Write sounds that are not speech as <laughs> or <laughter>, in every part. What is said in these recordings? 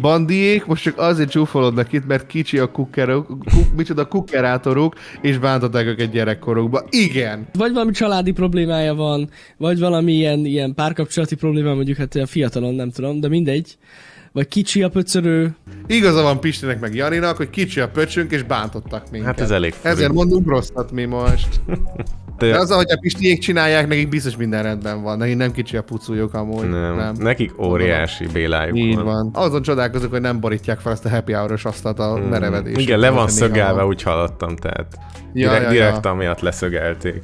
Bandiék most csak azért csúfolodnak itt, mert kicsi a kukkerok, kuk, micsoda kukkerátorok és bántották őket gyerekkorukba. Igen! Vagy valami családi problémája van, vagy valami ilyen, ilyen párkapcsolati probléma, mondjuk hát a fiatalon, nem tudom, de mindegy. Vagy kicsi a pöcörő. Igaza van Pistinek meg Janinak, hogy kicsi a pöcsünk, és bántottak minket. Hát ez elég. Ezért mondunk rosszat mi most. <laughs> Hát, De az, ahogy a Pistiék csinálják, nekik biztos minden rendben van. Nekik nem kicsi a pucújuk amúgy. Nem. nem. Nekik óriási bélájuk Így van. van. Azon csodálkozok, hogy nem borítják fel ezt a happy hour-os asztalt a hmm. merevedés. Igen, le van szögelve, úgy hallottam, tehát ja, direkt, ja, direkt ja. amiatt leszögelték.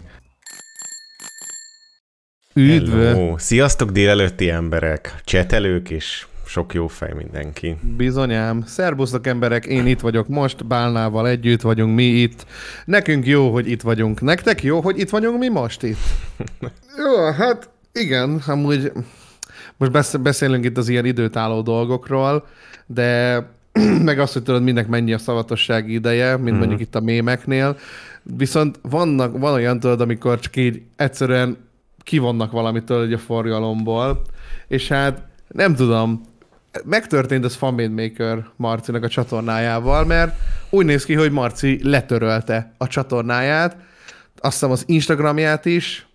Üdv! Hello. Sziasztok délelőtti emberek, csetelők és sok jó fej mindenki. Bizonyám. Szerbusztok emberek, én itt vagyok most, Bálnával együtt vagyunk mi itt. Nekünk jó, hogy itt vagyunk. Nektek jó, hogy itt vagyunk mi most itt? <laughs> jó, hát igen, amúgy most beszélünk itt az ilyen időtálló dolgokról, de <clears throat> meg azt, hogy tudod, minek mennyi a szavatosság ideje, mint mm-hmm. mondjuk itt a mémeknél. Viszont vannak, van olyan, tudod, amikor csak így egyszerűen kivonnak valamitől a forgalomból, és hát nem tudom, megtörtént ez Fanmade Maker Marcinak a csatornájával, mert úgy néz ki, hogy Marci letörölte a csatornáját, azt hiszem az Instagramját is,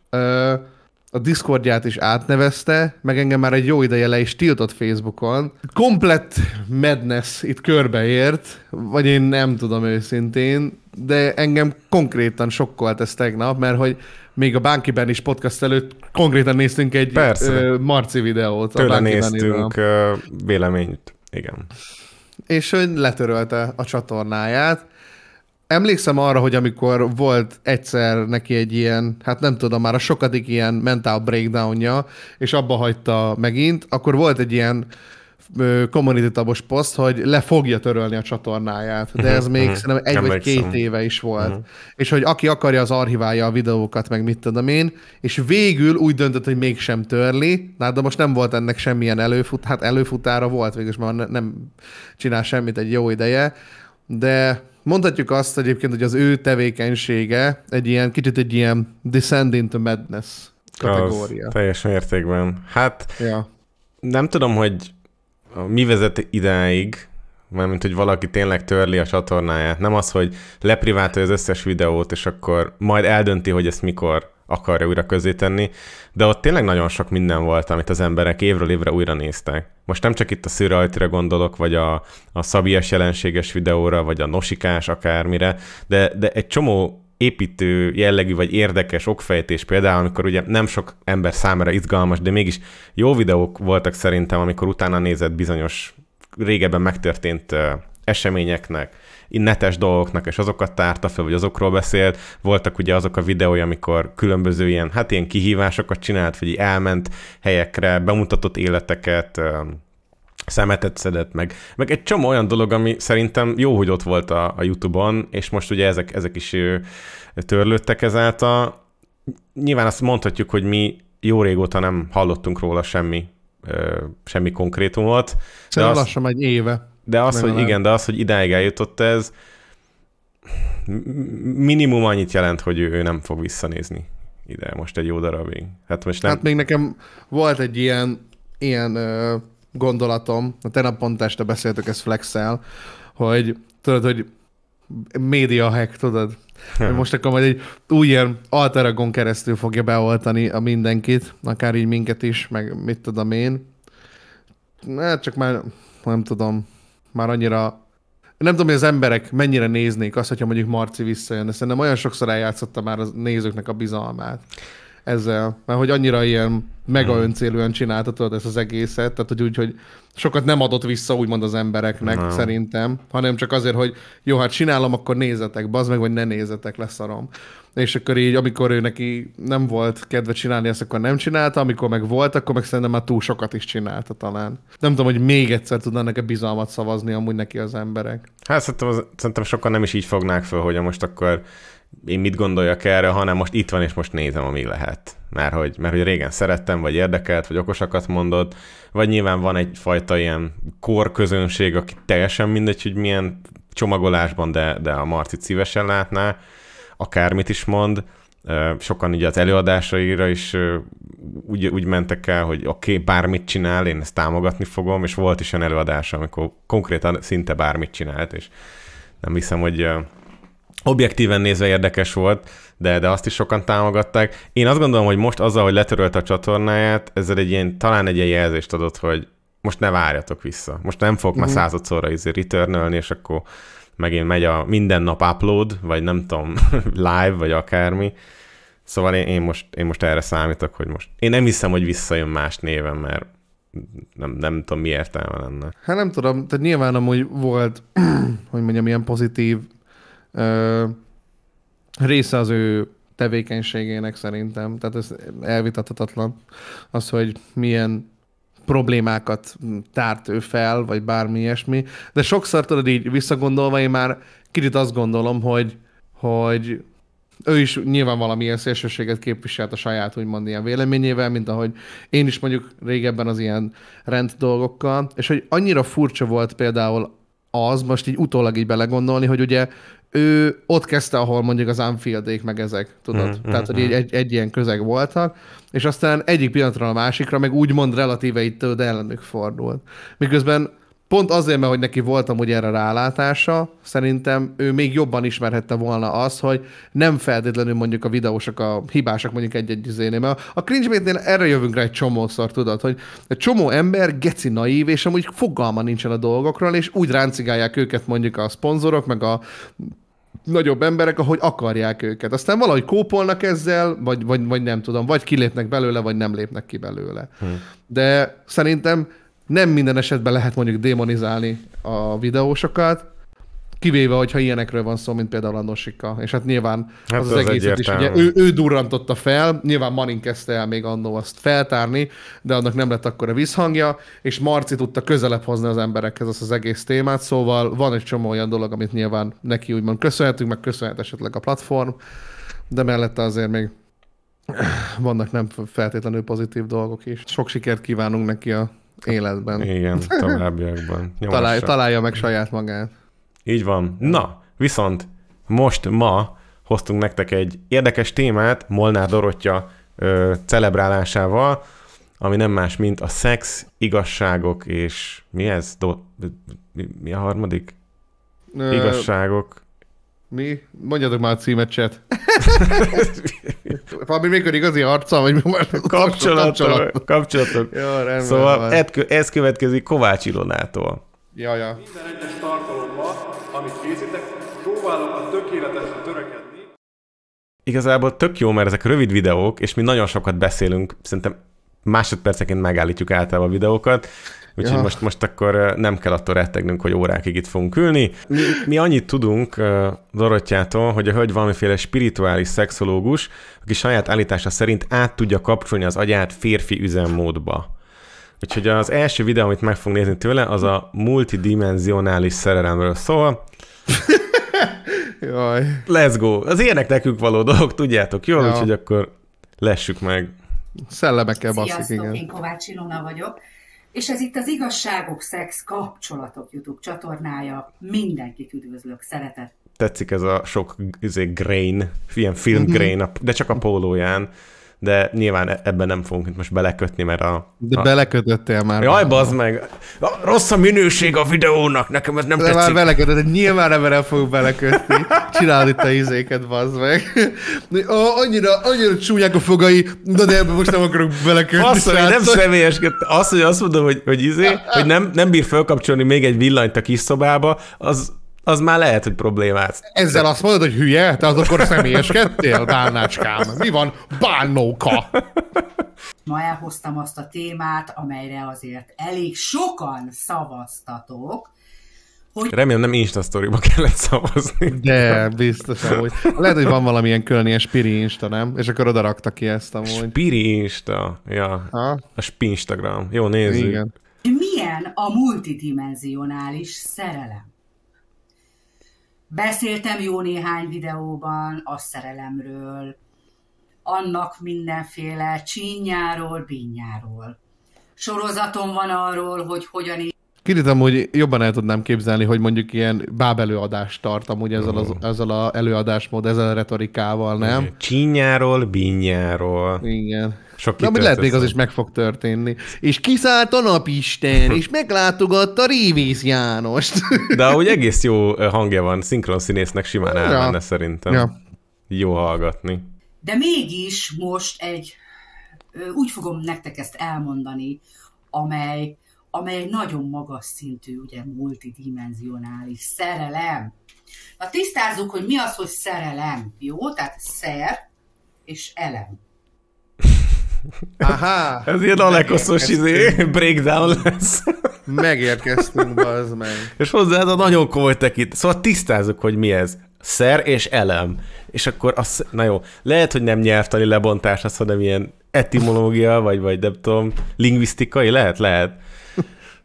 a Discordját is átnevezte, meg engem már egy jó ideje le is tiltott Facebookon. Komplett madness itt körbeért, vagy én nem tudom őszintén de engem konkrétan sokkolt ez tegnap, mert hogy még a ben is podcast előtt konkrétan néztünk egy Persze. Marci videót. Tőle a néztünk ö, véleményt, igen. És hogy letörölte a csatornáját. Emlékszem arra, hogy amikor volt egyszer neki egy ilyen, hát nem tudom, már a sokadik ilyen mental breakdownja, és abba hagyta megint, akkor volt egy ilyen community tabos poszt, hogy le fogja törölni a csatornáját, de ez mhm, még mhm. szerintem egy vagy két szem. éve is volt. Mhm. és hogy aki akarja, az archiválja a videókat, meg mit tudom én, és végül úgy döntött, hogy mégsem törli, Na, de most nem volt ennek semmilyen előfut, hát előfutára volt, végülis már nem csinál semmit egy jó ideje, de mondhatjuk azt egyébként, hogy az ő tevékenysége egy ilyen, kicsit egy ilyen descend into madness kategória. Az teljes mértékben. Hát ja. nem tudom, hogy mi vezet ideig, mármint, hogy valaki tényleg törli a csatornáját. Nem az, hogy lepriváltolja az összes videót, és akkor majd eldönti, hogy ezt mikor akarja újra közé tenni, de ott tényleg nagyon sok minden volt, amit az emberek évről évre újra néztek. Most nem csak itt a szűrajtira gondolok, vagy a, a szabias jelenséges videóra, vagy a nosikás akármire, de, de egy csomó építő jellegű vagy érdekes okfejtés például, amikor ugye nem sok ember számára izgalmas, de mégis jó videók voltak szerintem, amikor utána nézett bizonyos régebben megtörtént eseményeknek, netes dolgoknak, és azokat tárta fel, vagy azokról beszélt. Voltak ugye azok a videói, amikor különböző ilyen, hát ilyen kihívásokat csinált, vagy elment helyekre, bemutatott életeket, szemetet szedett meg, meg egy csomó olyan dolog, ami szerintem jó, hogy ott volt a, a YouTube-on, és most ugye ezek, ezek is törlődtek ezáltal. Nyilván azt mondhatjuk, hogy mi jó régóta nem hallottunk róla semmi, ö, semmi konkrétumot. Szerintem azt, lassan egy éve. De az, hogy igen, de az, hogy idáig eljutott ez, minimum annyit jelent, hogy ő, ő nem fog visszanézni ide most egy jó darabig. Hát, most nem... hát még nekem volt egy ilyen, ilyen ö, gondolatom, a tegnap pont este beszéltük ezt flexel, hogy tudod, hogy média hack, tudod? <laughs> Hogy most akkor majd egy új ilyen alteragon keresztül fogja beoltani a mindenkit, akár így minket is, meg mit tudom én. Na hát csak már nem tudom, már annyira nem tudom, hogy az emberek mennyire néznék azt, hogyha mondjuk Marci visszajön, de szerintem olyan sokszor eljátszotta már a nézőknek a bizalmát ezzel, mert hogy annyira ilyen mega mhm. öncélűen csináltatod ezt az egészet, tehát hogy úgy, hogy sokat nem adott vissza úgymond az embereknek hmm. szerintem, hanem csak azért, hogy jó, hát csinálom, akkor nézetek, bazd meg, vagy ne nézetek, leszarom. És akkor így, amikor ő neki nem volt kedve csinálni ezt, akkor nem csinálta, amikor meg volt, akkor meg szerintem már túl sokat is csinálta talán. Nem tudom, hogy még egyszer tudnának neki bizalmat szavazni amúgy neki az emberek. Hát szerintem, szerintem sokan nem is így fognák föl, hogy most akkor én mit gondoljak erre, hanem most itt van, és most nézem, ami lehet. Mert hogy, mert hogy régen szerettem, vagy érdekelt, vagy okosakat mondott, vagy nyilván van egyfajta ilyen korközönség, aki teljesen mindegy, hogy milyen csomagolásban, de, de a marci szívesen látná, akármit is mond, sokan ugye az előadásaira is úgy, úgy mentek el, hogy oké, okay, bármit csinál, én ezt támogatni fogom, és volt is olyan előadása, amikor konkrétan szinte bármit csinált, és nem hiszem, hogy objektíven nézve érdekes volt, de, de azt is sokan támogatták. Én azt gondolom, hogy most azzal, hogy letörölt a csatornáját, ezzel egy ilyen, talán egy ilyen jelzést adott, hogy most ne várjatok vissza. Most nem fogok mm-hmm. már mhm. századszorra izé returnölni, és akkor megint megy a minden nap upload, vagy nem tudom, <laughs> live, vagy akármi. Szóval én, én, most, én most erre számítok, hogy most... Én nem hiszem, hogy visszajön más néven, mert nem, nem tudom, mi értelme lenne. Hát nem tudom, tehát nyilván amúgy volt, <clears throat> hogy mondjam, ilyen pozitív része az ő tevékenységének szerintem, tehát ez elvitathatatlan az, hogy milyen problémákat tárt ő fel, vagy bármi ilyesmi, de sokszor tudod így visszagondolva, én már kicsit azt gondolom, hogy, hogy ő is nyilván valamilyen szélsőséget képviselt a saját úgymond ilyen véleményével, mint ahogy én is mondjuk régebben az ilyen rend dolgokkal, és hogy annyira furcsa volt például az, most így utólag így belegondolni, hogy ugye ő ott kezdte, ahol mondjuk az Anfieldék meg ezek, tudod? Mm, Tehát, mm, hogy egy, Egy, egy ilyen közeg voltak, és aztán egyik pillanatra a másikra, meg úgymond relatíve itt de ellenük fordult. Miközben pont azért, mert hogy neki voltam ugye erre rálátása, szerintem ő még jobban ismerhette volna az, hogy nem feltétlenül mondjuk a videósok a hibásak mondjuk egy-egy izénél, mert a cringe erre jövünk rá egy csomószor, tudod, hogy egy csomó ember geci naív, és amúgy fogalma nincsen a dolgokról, és úgy ráncigálják őket mondjuk a szponzorok, meg a nagyobb emberek, ahogy akarják őket. Aztán valahogy kópolnak ezzel, vagy, vagy, vagy nem tudom, vagy kilépnek belőle, vagy nem lépnek ki belőle. Hmm. De szerintem nem minden esetben lehet mondjuk démonizálni a videósokat, Kivéve, hogyha ilyenekről van szó, mint például a Nosika. És hát nyilván hát az, az, az egészet is, ugye ő, ő durrantotta fel, nyilván Manin kezdte el még annó azt feltárni, de annak nem lett akkor a visszhangja, és Marci tudta közelebb hozni az emberekhez azt az egész témát, szóval van egy csomó olyan dolog, amit nyilván neki úgymond köszönhetünk, meg köszönhet esetleg a platform, de mellette azért még vannak nem feltétlenül pozitív dolgok is. Sok sikert kívánunk neki a életben. Igen, <laughs> továbbiakban. Találja, találja meg saját magát. Így van. Na, viszont most ma hoztunk nektek egy érdekes témát Molnár Dorottya ö, celebrálásával, ami nem más, mint a szex, igazságok és mi ez? Do... Mi a harmadik? Ö... Igazságok. Mi? Mondjatok már a címet, chat. <laughs> Valami mikor igazi arca, vagy mi már kapcsolatok. Kapcsolatok. kapcsolatok. Jó, rendben, szóval van. ez következik Kovács Ilonától. Ja, ja. Minden egyes tartalommal amit készítek, próbálok a tökéletesre törekedni. Igazából tök jó, mert ezek rövid videók, és mi nagyon sokat beszélünk, szerintem másodperceként megállítjuk általában a videókat, úgyhogy ja. most, most akkor nem kell attól rettegnünk, hogy órákig itt fogunk ülni. Mi, mi annyit tudunk uh, Dorottyától, hogy a hölgy valamiféle spirituális szexológus, aki saját állítása szerint át tudja kapcsolni az agyát férfi üzemmódba. Úgyhogy az első videó, amit meg fogunk nézni tőle, az a multidimensionális szerelemről szól. <laughs> Jaj. Let's go. Az ilyenek nekünk való dolgok, tudjátok jól, ja. úgyhogy akkor lessük meg. Szellemekkel basszik, Sziasztok, igen. én Kovács Ilona vagyok, és ez itt az Igazságok, Szex, Kapcsolatok YouTube csatornája. Mindenkit üdvözlök, szeretet. Tetszik ez a sok izé, grain, ilyen film mhm. grain, de csak a pólóján de nyilván e- ebben nem fogunk most belekötni, mert a... De a... belekötöttél már. Jaj, bazd meg! A rossz a minőség a videónak, nekem ez nem de tetszik. már belekötött, nyilván ebben nem fogunk belekötni. Csináld itt a izéket, bazd meg. Annyira, annyira csúnyák a fogai, de, de ebben most nem akarok belekötni. Azt, hogy nem személyeskedtem. Azt, hogy azt mondom, hogy, hogy izé, <laughs> hogy nem, nem bír felkapcsolni még egy villanyt a kis szobába, az, az már lehet, hogy problémát. Ezzel azt mondod, hogy hülye? Te az akkor személyeskedtél, bánácskám? Mi van? Bánnóka! Ma elhoztam azt a témát, amelyre azért elég sokan szavaztatok, hogy... Remélem nem Insta story kellett szavazni. De, biztos hogy. Lehet, hogy van valamilyen ilyen Spiri Insta, nem? És akkor oda rakta ki ezt amúgy. Spiri Insta, ja. Ha? A Spinstagram. Jó, nézzük. Igen. Milyen a multidimensionális szerelem? Beszéltem jó néhány videóban a szerelemről, annak mindenféle csínyáról, bínyáról. Sorozatom van arról, hogy hogyan is Kiritem, hogy jobban el tudnám képzelni, hogy mondjuk ilyen bábelőadást tart amúgy ezzel, az, mhm. ezzel az előadásmód, ezzel a retorikával, nem? Csínyáról, bínyáról. Igen. Sok De lehet még az is meg fog történni. És kiszállt a napisten, és meglátogatta Révész Jánost. <laughs> De úgy egész jó hangja van, szinkron színésznek simán elmenne szerintem. Ja. Jó hallgatni. De mégis most egy, úgy fogom nektek ezt elmondani, amely, amely egy nagyon magas szintű, ugye multidimensionális szerelem. Na tisztázzuk, hogy mi az, hogy szerelem, jó? Tehát szer és elem. Aha! Ez ilyen alekoszos izé, breakdown lesz. Megérkeztünk, az meg. És hozzá ez a nagyon komoly tekint. Szóval tisztázzuk, hogy mi ez. Szer és elem. És akkor az, na jó, lehet, hogy nem nyelvtani lebontás az, hanem ilyen etimológia, vagy, vagy nem tudom, lingvisztikai, lehet, lehet.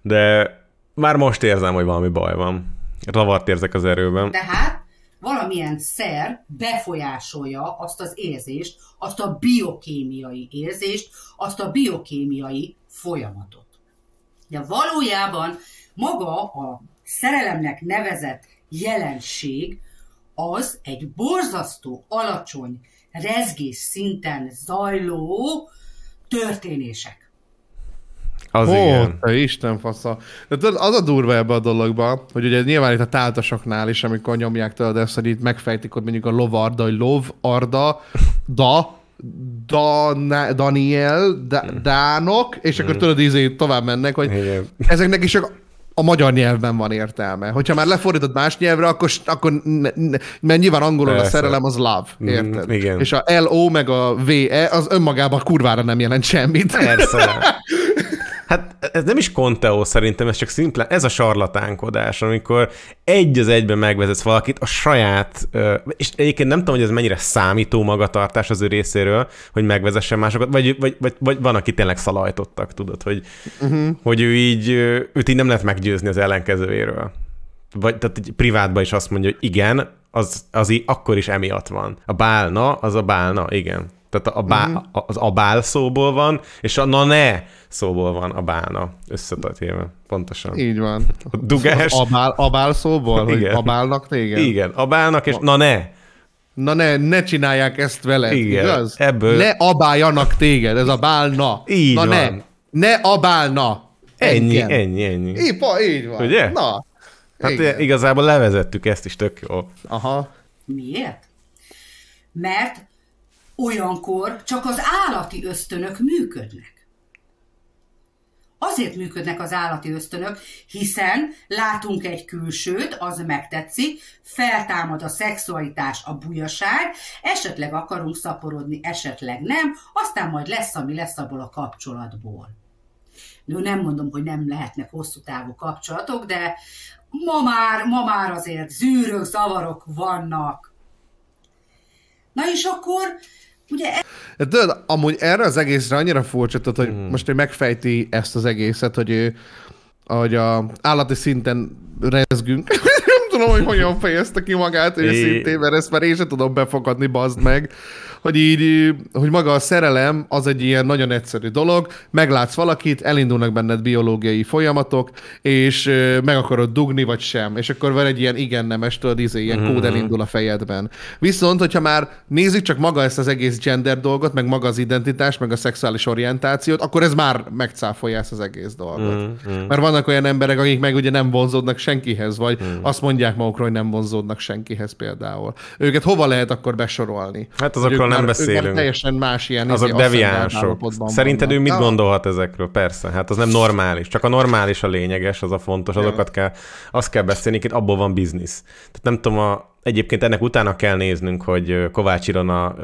De már most érzem, hogy valami baj van. Ravart érzek az erőben. Tehát valamilyen szer befolyásolja azt az érzést, azt a biokémiai érzést, azt a biokémiai folyamatot. De valójában maga a szerelemnek nevezett jelenség az egy borzasztó, alacsony, rezgés szinten zajló történések. Az Ó, igen. Te Isten fasza. De tudod, az a durva ebbe a dologba, hogy ugye nyilván itt a táltasoknál is, amikor nyomják tőled ezt, hogy itt megfejtik, hogy mondjuk a lovarda, hogy lov, arda, da, da, na, Daniel, da, hmm. Dánok, és akkor hmm. tudod, izé tovább mennek, hogy igen. ezeknek is csak a magyar nyelvben van értelme. Hogyha már lefordítod más nyelvre, akkor, akkor mert nyilván angolul Persze. a szerelem az love, mm, érted? igen. És a LO meg a VE az önmagában kurvára nem jelent semmit. Persze. <laughs> Hát ez nem is Conteo szerintem, ez csak szimplán, ez a sarlatánkodás, amikor egy az egyben megvezetsz valakit a saját, és egyébként nem tudom, hogy ez mennyire számító magatartás az ő részéről, hogy megvezessen másokat, vagy, vagy, vagy, vagy van, aki tényleg szalajtottak, tudod, hogy, uh-huh. hogy ő így, őt így nem lehet meggyőzni az ellenkezőjéről. Vagy tehát egy privátban is azt mondja, hogy igen, az, az így akkor is emiatt van. A bálna, az a bálna, igen. Tehát a bá, mm-hmm. az abál szóból van, és a na ne szóból van a bálna összetetében. Pontosan. Így van. A dugás. Az abál, abál szóból? Igen. Hogy abálnak téged? Igen, abálnak és a... na ne. Na ne, ne csinálják ezt vele Igen, igaz? Ebből... Ne abáljanak téged, ez a bálna. Így na van. ne, ne abálna. Ennyi, Engem. ennyi, ennyi. Épp, így van. Ugye? Na. Hát igen. igazából levezettük ezt is tök jó. Aha. Miért? Mert Olyankor csak az állati ösztönök működnek. Azért működnek az állati ösztönök, hiszen látunk egy külsőt, az megtetszik, feltámad a szexualitás, a bujaság, esetleg akarunk szaporodni, esetleg nem, aztán majd lesz, ami lesz abból a kapcsolatból. Nő, nem mondom, hogy nem lehetnek hosszú távú kapcsolatok, de ma már, ma már azért zűrök, zavarok vannak. Na és akkor Ugye e- de tudod, amúgy erre az egészre annyira furcsa, tehát, hogy hmm. most ő megfejti ezt az egészet, hogy ő, ahogy a állati szinten rezgünk. <laughs> tudom, hogy hogyan fejezte ki magát őszintén, mert ezt már én sem tudom befogadni, bazd meg, hogy így, hogy maga a szerelem az egy ilyen nagyon egyszerű dolog, meglátsz valakit, elindulnak benned biológiai folyamatok, és meg akarod dugni, vagy sem, és akkor van egy ilyen igen-nemes, tudod, izé, ilyen mhm, kód mhm. elindul a fejedben. Viszont, hogyha már nézzük csak maga ezt az egész gender dolgot, meg maga az identitás, meg a szexuális orientációt, akkor ez már megcáfolja ezt az egész dolgot. Mhm, mert vannak olyan emberek, akik meg ugye nem vonzódnak senkihez, vagy azt mondják, mondják magukról, hogy nem vonzódnak senkihez például. Őket hova lehet akkor besorolni? Hát azokról nem már, beszélünk. Ők már teljesen más ilyen Azok izé deviánsok. Szerinted vannak. ő mit gondolhat ezekről? Persze, hát az nem normális. Csak a normális a lényeges, az a fontos, azokat kell, azt kell beszélni, itt abból van biznisz. Tehát nem tudom, a, egyébként ennek utána kell néznünk, hogy Kovács Irona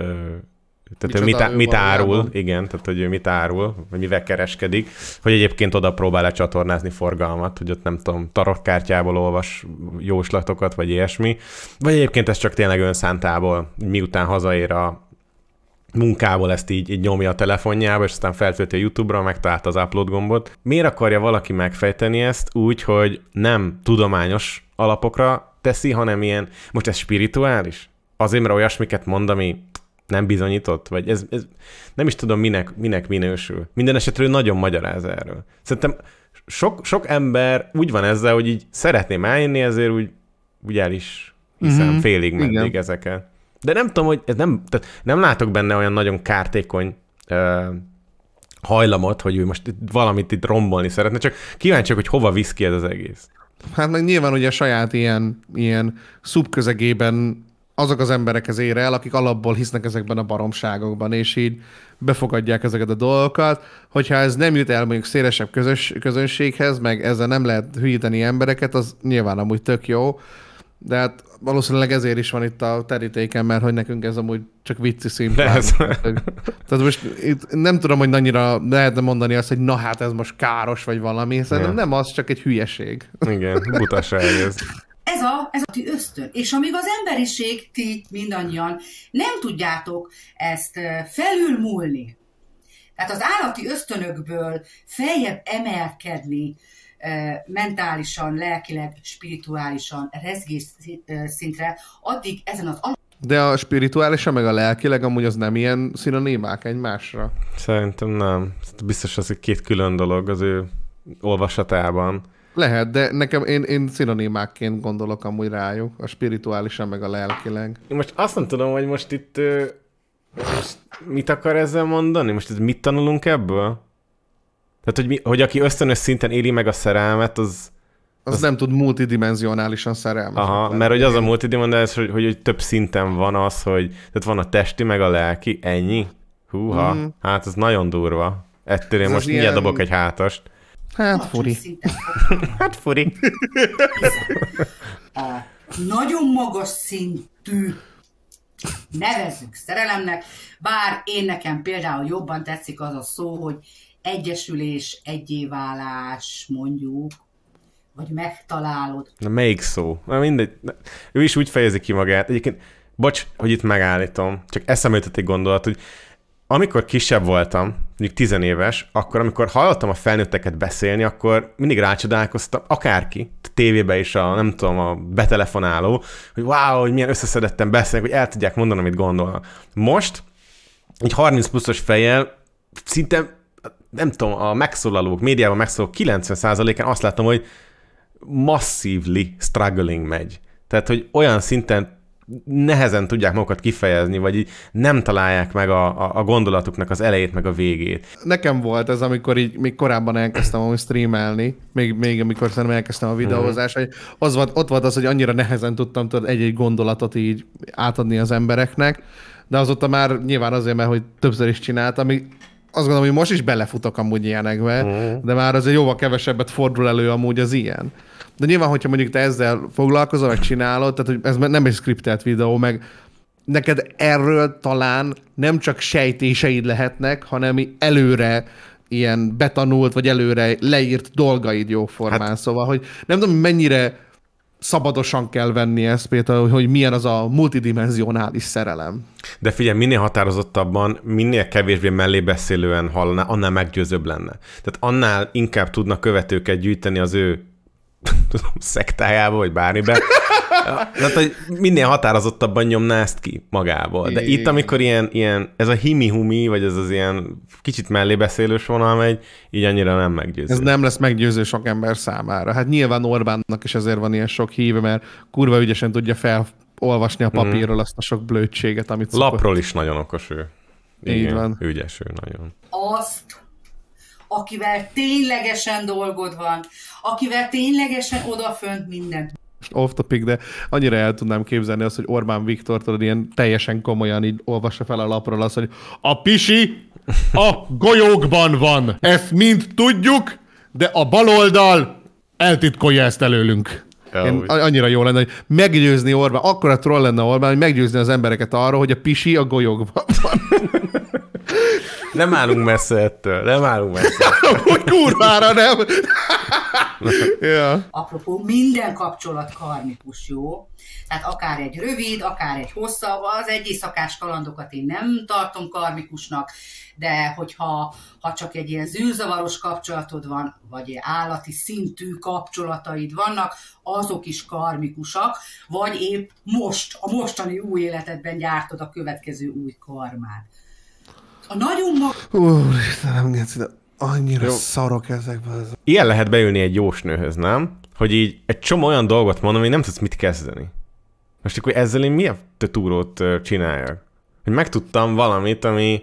tehát mit, á, mit árul, igen, tehát hogy ő mit árul, vagy mivel kereskedik, hogy egyébként oda próbál csatornázni forgalmat, hogy ott nem tudom, tarokkártyából olvas jóslatokat, vagy ilyesmi, vagy egyébként ez csak tényleg önszántából, miután hazaér a munkából ezt így, így nyomja a telefonjába, és aztán feltölti a YouTube-ra, megtalálta az upload gombot. Miért akarja valaki megfejteni ezt úgy, hogy nem tudományos alapokra teszi, hanem ilyen, most ez spirituális? Azért, mert olyasmiket mond, ami nem bizonyított, vagy ez, ez nem is tudom minek, minek minősül. Minden esetre ő nagyon magyaráz erről. Szerintem sok, sok ember úgy van ezzel, hogy így szeretném állni, ezért úgy, úgy el is hiszem mm-hmm. félig meddig ezeket. De nem tudom, hogy ez nem, tehát nem látok benne olyan nagyon kártékony ö, hajlamot, hogy ő most itt valamit itt rombolni szeretne, csak kíváncsiak, hogy hova visz ki ez az egész. Hát meg nyilván ugye saját ilyen, ilyen szubközegében azok az emberekhez ér el, akik alapból hisznek ezekben a baromságokban, és így befogadják ezeket a dolgokat. Hogyha ez nem jut el mondjuk szélesebb közös, közönséghez, meg ezzel nem lehet hülyíteni embereket, az nyilván amúgy tök jó. De hát valószínűleg ezért is van itt a terítéken, mert hogy nekünk ez amúgy csak vicci szimplán. Ez. Tehát most itt nem tudom, hogy annyira lehetne mondani azt, hogy na hát ez most káros vagy valami, szerintem ja. nem az, csak egy hülyeség. Igen, butaság ez. Ez a, ez a ti ösztön. És amíg az emberiség, ti mindannyian nem tudjátok ezt felülmúlni, tehát az állati ösztönökből feljebb emelkedni, mentálisan, lelkileg, spirituálisan, rezgés szintre, addig ezen az alap... De a spirituálisan meg a lelkileg amúgy az nem ilyen szinonimák egymásra? Szerintem nem. Biztos az egy két külön dolog az ő olvasatában. Lehet, de nekem én, én szinonimákként gondolok amúgy rájuk, a spirituálisan meg a lelkileg. Én most azt nem tudom, hogy most itt most mit akar ezzel mondani? Most mit tanulunk ebből? Tehát, hogy, mi, hogy aki ösztönös szinten éli meg a szerelmet, az... Az, az nem tud multidimensionálisan szerelmes. Aha, mert hogy az a multidimensionális, hogy, hogy, hogy több szinten van az, hogy tehát van a testi meg a lelki, ennyi? Húha, mm. hát ez nagyon durva. Ettől én ez most ilyen... dobok egy hátast. Hát, <laughs> hát furi. hát furi. A nagyon magas szintű nevezzük szerelemnek, bár én nekem például jobban tetszik az a szó, hogy egyesülés, egyéválás mondjuk, vagy megtalálod. Na melyik szó? Na mindegy. Ő is úgy fejezi ki magát. Egyébként, bocs, hogy itt megállítom, csak eszembe egy gondolat, hogy amikor kisebb voltam, mondjuk tizenéves, akkor amikor hallottam a felnőtteket beszélni, akkor mindig rácsodálkoztam, akárki, tévébe is a, nem tudom, a betelefonáló, hogy wow, hogy milyen összeszedettem beszélnek, hogy el tudják mondani, amit gondolnak. Most, egy 30 pluszos fejjel, szinte, nem tudom, a megszólalók, médiában megszólalók 90%-án azt látom, hogy masszívli struggling megy. Tehát, hogy olyan szinten nehezen tudják magukat kifejezni, vagy így nem találják meg a, a, a gondolatuknak az elejét, meg a végét. Nekem volt ez, amikor így még korábban elkezdtem amúgy streamelni, még, még amikor szerintem elkezdtem a videózás, hogy az volt, ott volt az, hogy annyira nehezen tudtam tudod, egy-egy gondolatot így átadni az embereknek, de azóta már nyilván azért, mert hogy többször is csináltam, ami azt gondolom, hogy most is belefutok amúgy ilyenekbe, mm. de már azért jóval kevesebbet fordul elő amúgy az ilyen. De nyilván, hogyha mondjuk te ezzel foglalkozol, meg csinálod, tehát hogy ez nem egy skriptelt videó, meg neked erről talán nem csak sejtéseid lehetnek, hanem előre ilyen betanult, vagy előre leírt dolgaid jóformán. Hát, szóval, hogy nem tudom, mennyire szabadosan kell venni ezt, például, hogy milyen az a multidimensionális szerelem. De figyelj, minél határozottabban, minél kevésbé mellébeszélően hallaná, annál meggyőzőbb lenne. Tehát annál inkább tudna követőket gyűjteni az ő <laughs> tudom, szektájába, vagy bármibe. <laughs> Tehát, hogy minél határozottabban nyomná ezt ki magából. De itt, amikor ilyen, ilyen ez a himi-humi, vagy ez az ilyen kicsit mellébeszélős vonal megy, így annyira nem meggyőző. Ez nem lesz meggyőző sok ember számára. Hát nyilván Orbánnak is ezért van ilyen sok híve, mert kurva ügyesen tudja felolvasni a mhm. papírról mm. azt a sok blödséget, amit Lapról szokott. is nagyon okos ő. Igen, Így van. ügyes ő nagyon. Azt akivel ténylegesen dolgod van, akivel ténylegesen odafönt mindent off topic, de annyira el tudnám képzelni azt, hogy Orbán Viktor tudod, ilyen teljesen komolyan így olvassa fel a lapról azt, hogy a pisi a golyókban van. Ezt mind tudjuk, de a baloldal eltitkolja ezt előlünk. Én annyira jó lenne, hogy meggyőzni Orbán, akkora troll lenne Orbán, hogy meggyőzni az embereket arról, hogy a pisi a golyókban van. Nem állunk messze ettől, nem állunk messze. Hogy <laughs> kurvára nem. <laughs> ja. Apropó, minden kapcsolat karmikus, jó? Tehát akár egy rövid, akár egy hosszabb, az egy éjszakás kalandokat én nem tartom karmikusnak, de hogyha ha csak egy ilyen zűrzavaros kapcsolatod van, vagy állati szintű kapcsolataid vannak, azok is karmikusak, vagy épp most, a mostani új életedben gyártod a következő új karmát. A nagyon ma... Istenem, Geci, de annyira Jó. szarok ezekben. Ilyen lehet beülni egy jósnőhöz, nem? Hogy így egy csomó olyan dolgot mondom, hogy nem tudsz mit kezdeni. Most akkor ezzel én milyen túrót csináljak? Hogy megtudtam valamit, ami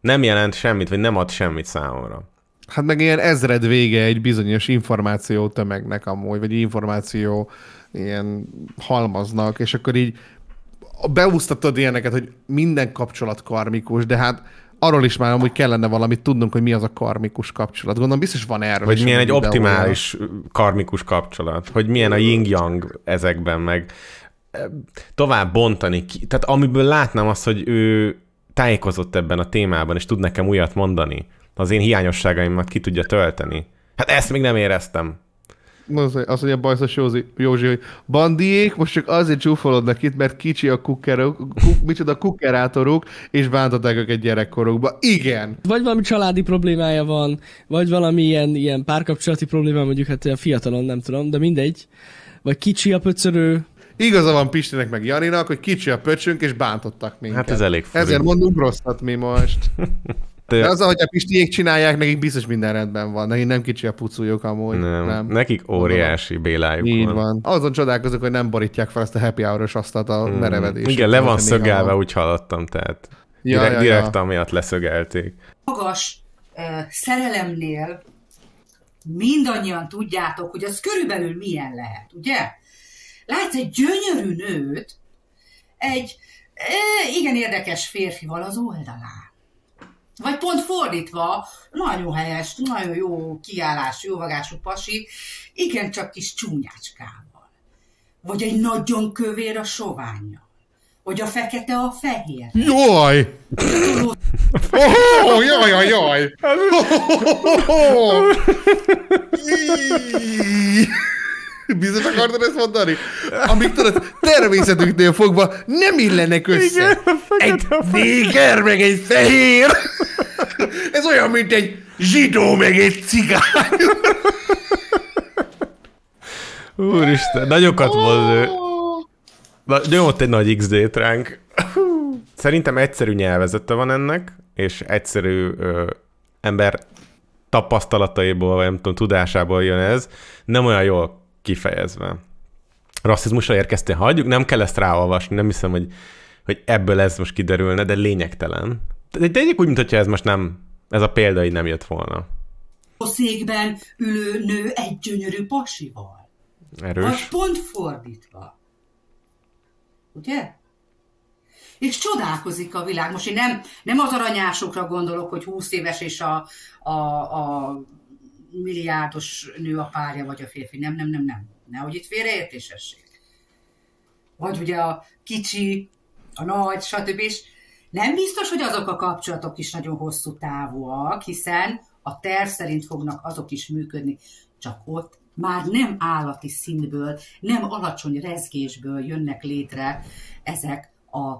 nem jelent semmit, vagy nem ad semmit számomra. Hát meg ilyen ezred vége egy bizonyos információ tömegnek amúgy, vagy információ ilyen halmaznak, és akkor így beúsztatod ilyeneket, hogy minden kapcsolat karmikus, de hát arról is már amúgy kellene valamit tudnunk, hogy mi az a karmikus kapcsolat. Gondolom biztos van erről. Hogy milyen egy optimális olyan. karmikus kapcsolat, hogy milyen a yin-yang ezekben, meg tovább bontani ki. Tehát amiből látnám azt, hogy ő tájékozott ebben a témában, és tud nekem újat mondani, az én hiányosságaimat ki tudja tölteni. Hát ezt még nem éreztem azt mondja Bajszos Józsi, Józsi, hogy bandiék, most csak azért csúfolodnak itt, mert kicsi a kukkerok, kuk, micsoda kukkerátoruk, és bántották őket gyerekkorukba. Igen! Vagy valami családi problémája van, vagy valami ilyen, ilyen párkapcsolati probléma, mondjuk hát a fiatalon, nem tudom, de mindegy. Vagy kicsi a pöcörő, Igaza van Pistinek meg Janinak, hogy kicsi a pöcsünk, és bántottak minket. Hát ez elég furi. Ezért mondunk rosszat mi most. <laughs> Hát, De az, ahogy a pistiék csinálják, nekik biztos minden rendben van. Nekik nem kicsi a pucujuk amúgy. Nem. nem. Nekik óriási Gondolom. bélájuk Így van. van. Azon csodálkozok, hogy nem borítják fel ezt a happy hour-os asztalt a hmm. merevedés. Igen, le van szögelve, úgy hallottam, tehát ja, direkt, ja, ja. direkt amiatt leszögelték. Magas uh, szerelemnél mindannyian tudjátok, hogy az körülbelül milyen lehet, ugye? Látsz egy gyönyörű nőt, egy igen érdekes férfival az oldalán vagy pont fordítva, nagyon helyes, nagyon jó kiállás, jó vagású pasi, igen csak kis csúnyácskával. Vagy egy nagyon kövér a soványa. Vagy a fekete a fehér. Jaj! Oh, jaj, jaj, jaj! Oh, oh, oh, oh. Biztos akartad ezt mondani? Amik tudod, természetüknél fogva nem illenek össze. Igen, egy néger, meg egy fehér. Ez olyan, mint egy zsidó, meg egy cigány. Úristen, nagyokat mond ő. Oh. Na, nyomott egy nagy XD-t ránk. Szerintem egyszerű nyelvezete van ennek, és egyszerű ö, ember tapasztalataiból, vagy nem tudom, tudásából jön ez. Nem olyan jól kifejezve. Rasszizmusra érkeztél, hagyjuk, nem kell ezt ráolvasni, nem hiszem, hogy, hogy ebből ez most kiderülne, de lényegtelen. De egyik úgy, mintha ez most nem, ez a példa így nem jött volna. A székben ülő nő egy gyönyörű pasival. Erős. Vagy pont fordítva. Ugye? és csodálkozik a világ. Most én nem, nem az aranyásokra gondolok, hogy 20 éves és a, a, a milliárdos nő a párja vagy a férfi. Nem, nem, nem, nem. Nehogy itt félreértésesség. Vagy ugye a kicsi, a nagy, stb. És nem biztos, hogy azok a kapcsolatok is nagyon hosszú távúak, hiszen a terv szerint fognak azok is működni, csak ott már nem állati színből, nem alacsony rezgésből jönnek létre ezek a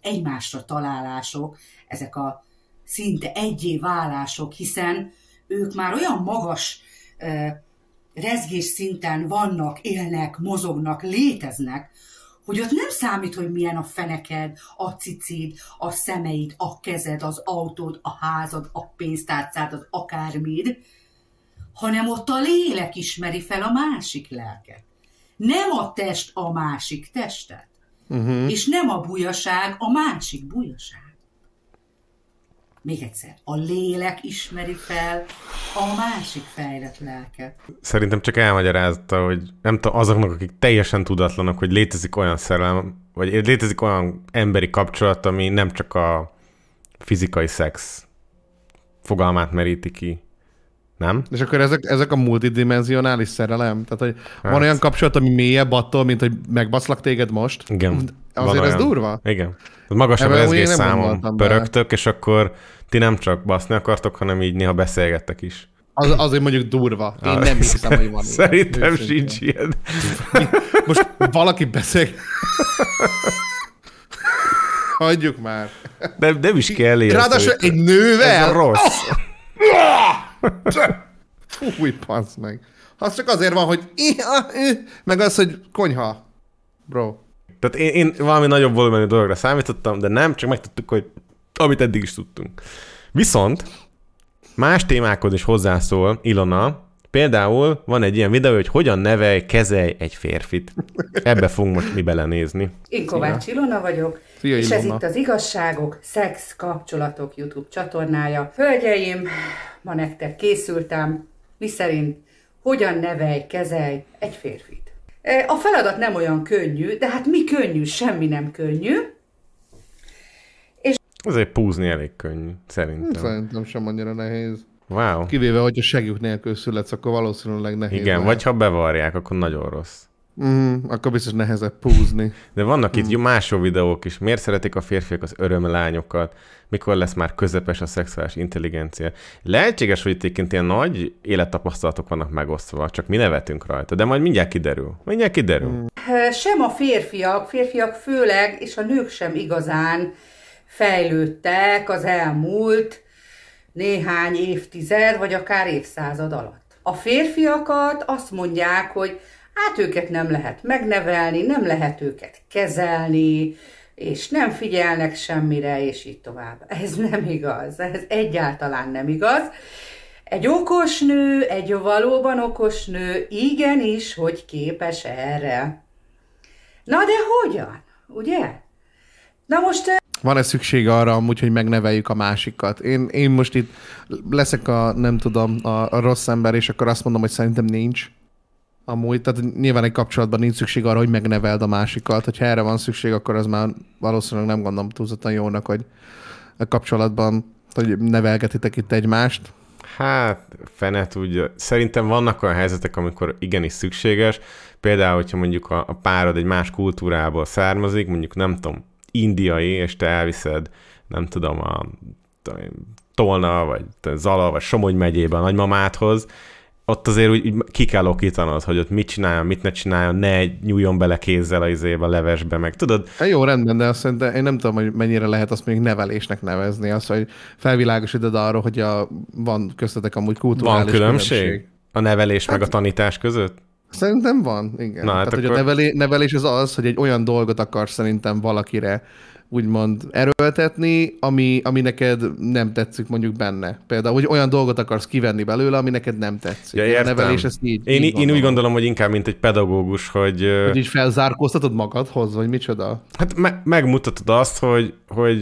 egymásra találások, ezek a szinte egyé válások, hiszen ők már olyan magas rezgés szinten vannak, élnek, mozognak, léteznek, hogy ott nem számít, hogy milyen a feneked, a cicid, a szemeid, a kezed, az autód, a házad, a pénztárcád, az akármid, hanem ott a lélek ismeri fel a másik lelket. Nem a test a másik testet, uh-huh. és nem a bujaság a másik bujaság. Még egyszer, a lélek ismeri fel a másik fejlett lelket. Szerintem csak elmagyarázta, hogy nem tudom, azoknak, akik teljesen tudatlanok, hogy létezik olyan szerelem, vagy létezik olyan emberi kapcsolat, ami nem csak a fizikai szex fogalmát meríti ki. Nem? És akkor ezek, ezek a multidimensionális szerelem? Tehát, hogy hát. van olyan kapcsolat, ami mélyebb attól, mint hogy megbaszlak téged most? Igen. Azért ez durva? Igen. Magasabb rezgés számon pörögtök, be. és akkor ti nem csak baszni akartok, hanem így néha beszélgettek is. Az, azért mondjuk durva. Én ah, nem hiszem, hogy van Szerintem ilyen. sincs ilyen. Most valaki beszél... Hagyjuk már. de nem is kell ilyen. Ráadásul egy nővel? Ez rossz. Fúj, passz meg. Az csak azért van, hogy meg az, hogy konyha. Bro. Tehát én, én valami nagyobb volumenű dologra számítottam, de nem, csak megtudtuk, hogy amit eddig is tudtunk. Viszont más témákhoz is hozzászól Ilona, Például van egy ilyen videó, hogy hogyan nevelj, kezelj egy férfit. Ebbe fogunk most mi belenézni. Én Kovács Ilona vagyok, Szia, és Ilona. ez itt az Igazságok, Szex, Kapcsolatok YouTube csatornája. Hölgyeim, ma nektek készültem, szerint hogyan nevelj, kezelj egy férfit. E, a feladat nem olyan könnyű, de hát mi könnyű, semmi nem könnyű. És... Azért púzni elég könnyű, szerintem. Hát szerintem sem annyira nehéz. Wow. Kivéve, hogy a segjuk nélkül születsz, akkor valószínűleg nehéz. Igen, lehet. vagy ha bevarják, akkor nagyon rossz. Mm, akkor biztos nehezebb púzni. De vannak itt mm. máshol videók is. Miért szeretik a férfiak az örömlányokat? Mikor lesz már közepes a szexuális intelligencia? Lehetséges, hogy itt egyébként ilyen nagy élettapasztalatok vannak megosztva, csak mi nevetünk rajta, de majd mindjárt kiderül. Mindjárt kiderül. Mm. Sem a férfiak, férfiak főleg, és a nők sem igazán fejlődtek az elmúlt néhány évtized, vagy akár évszázad alatt. A férfiakat azt mondják, hogy Hát őket nem lehet megnevelni, nem lehet őket kezelni, és nem figyelnek semmire, és így tovább. Ez nem igaz, ez egyáltalán nem igaz. Egy okos nő, egy valóban okos nő, igenis, hogy képes erre. Na de hogyan? Ugye? Na most... Van-e szükség arra amúgy, hogy megneveljük a másikat? Én, én most itt leszek a, nem tudom, a, a rossz ember, és akkor azt mondom, hogy szerintem nincs amúgy, tehát nyilván egy kapcsolatban nincs szükség arra, hogy megneveld a másikat, hogyha erre van szükség, akkor az már valószínűleg nem gondolom túlzottan jónak, hogy a kapcsolatban hogy nevelgetitek itt egymást. Hát, fene úgy Szerintem vannak olyan helyzetek, amikor igenis szükséges. Például, hogyha mondjuk a, a párod egy más kultúrából származik, mondjuk nem tudom, indiai, és te elviszed, nem tudom, a Tolna, vagy Zala, vagy Somogy megyébe a nagymamádhoz, ott azért úgy, ki kell okítanod, hogy ott mit csináljon, mit ne csináljon, ne nyúljon bele kézzel az a levesbe, meg tudod? Hát jó, rendben, de azt de én nem tudom, hogy mennyire lehet azt még nevelésnek nevezni, az hogy felvilágosítod arra, hogy a, van köztetek amúgy kulturális Van különbség? különbség? A nevelés hát, meg a hát- tanítás között? Szerintem van, igen. Na, hát Tehát, akkor... hogy a nevelés az az, hogy egy olyan dolgot akar szerintem valakire úgymond erőltetni, ami, ami neked nem tetszik mondjuk benne. Például, hogy olyan dolgot akarsz kivenni belőle, ami neked nem tetszik. Ja, értem. A nevelés ezt így, én, így én úgy gondolom, hogy inkább, mint egy pedagógus, hogy... Hogy így felzárkóztatod magadhoz, vagy micsoda? Hát me- megmutatod azt, hogy, hogy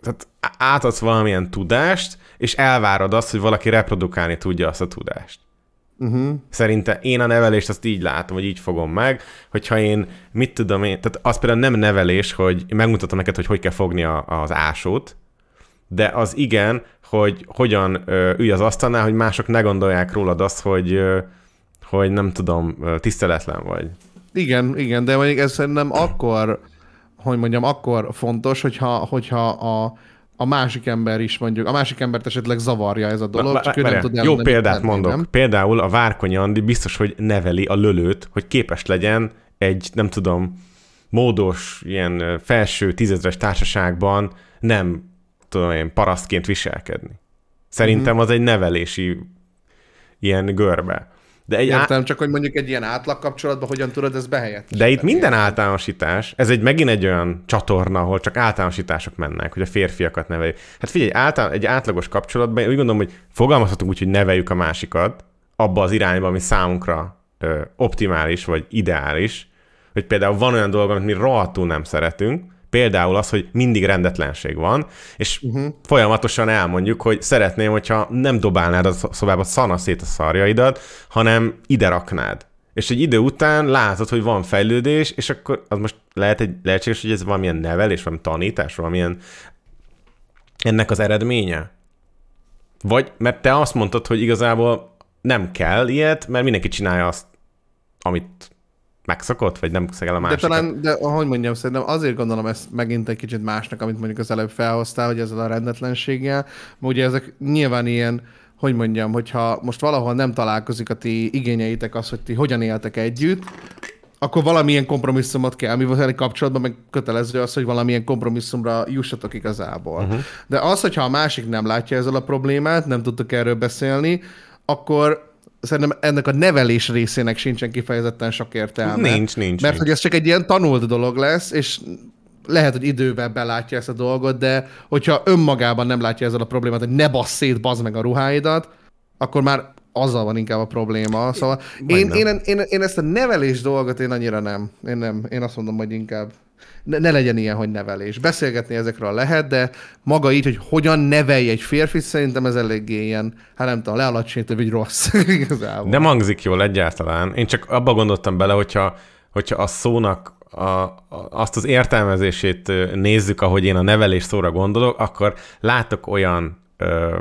tehát átadsz valamilyen tudást, és elvárod azt, hogy valaki reprodukálni tudja azt a tudást. Uh-huh. Szerintem én a nevelést azt így látom, hogy így fogom meg, hogyha én, mit tudom én, tehát az például nem nevelés, hogy megmutatom neked, hogy hogy kell fogni a, az ásót, de az igen, hogy hogyan ö, ülj az asztalnál, hogy mások ne gondolják rólad azt, hogy, ö, hogy nem tudom, tiszteletlen vagy. Igen, igen, de mondjuk ez szerintem akkor, hogy mondjam, akkor fontos, hogyha, hogyha a a másik ember is mondjuk, a másik embert esetleg zavarja ez a dolog, csak ő nem tud Jó példát tenni, mondok. Nem? Például a várkonyi, Andi biztos, hogy neveli a lölőt, hogy képes legyen egy, nem tudom, módos, ilyen felső tízezres társaságban nem, tudom én, parasztként viselkedni. Szerintem mm-hmm. az egy nevelési ilyen görbe. De egy Értem, á... csak hogy mondjuk egy ilyen átlag kapcsolatban hogyan tudod ezt behelyezni. De itt minden általánosítás, ez egy megint egy olyan csatorna, ahol csak általánosítások mennek, hogy a férfiakat neveljük. Hát figyelj, által, egy átlagos kapcsolatban én úgy gondolom, hogy fogalmazhatunk úgy, hogy neveljük a másikat abba az irányba, ami számunkra ö, optimális vagy ideális, hogy például van olyan dolog, amit mi rohadtul nem szeretünk, Például az, hogy mindig rendetlenség van, és uh-huh. folyamatosan elmondjuk, hogy szeretném, hogyha nem dobálnád a szobába szana szét a szarjaidat, hanem ide raknád. És egy idő után látod, hogy van fejlődés, és akkor az most lehet egy lehetséges, hogy ez valamilyen nevelés, valami tanítás, valamilyen ennek az eredménye. Vagy mert te azt mondtad, hogy igazából nem kell ilyet, mert mindenki csinálja azt, amit megszokott, vagy nem szegel a másikat? De talán, de ahogy mondjam, szerintem azért gondolom ezt megint egy kicsit másnak, amit mondjuk az előbb felhoztál, hogy ezzel a rendetlenséggel, ugye ezek nyilván ilyen, hogy mondjam, hogyha most valahol nem találkozik a ti igényeitek az, hogy ti hogyan éltek együtt, akkor valamilyen kompromisszumot kell, ami egy kapcsolatban meg kötelező az, hogy valamilyen kompromisszumra jussatok igazából. Uh-huh. De az, hogyha a másik nem látja ezzel a problémát, nem tudtok erről beszélni, akkor szerintem ennek a nevelés részének sincsen kifejezetten sok értelme. Nincs, nincs. Mert nincs. hogy ez csak egy ilyen tanult dolog lesz, és lehet, hogy idővel belátja ezt a dolgot, de hogyha önmagában nem látja ezzel a problémát, hogy ne bassz szét, bazd meg a ruháidat, akkor már azzal van inkább a probléma. Szóval én, én, én, én, én, ezt a nevelés dolgot én annyira nem. Én nem. Én azt mondom, hogy inkább ne, ne legyen ilyen, hogy nevelés. Beszélgetni ezekről lehet, de maga így, hogy hogyan nevelj egy férfi, szerintem ez eléggé ilyen, hát nem tudom, lealacsonyító, vagy rossz <laughs> igazából. Nem hangzik jól egyáltalán. Én csak abba gondoltam bele, hogyha, hogyha a szónak a, a, azt az értelmezését nézzük, ahogy én a nevelés szóra gondolok, akkor látok olyan ö,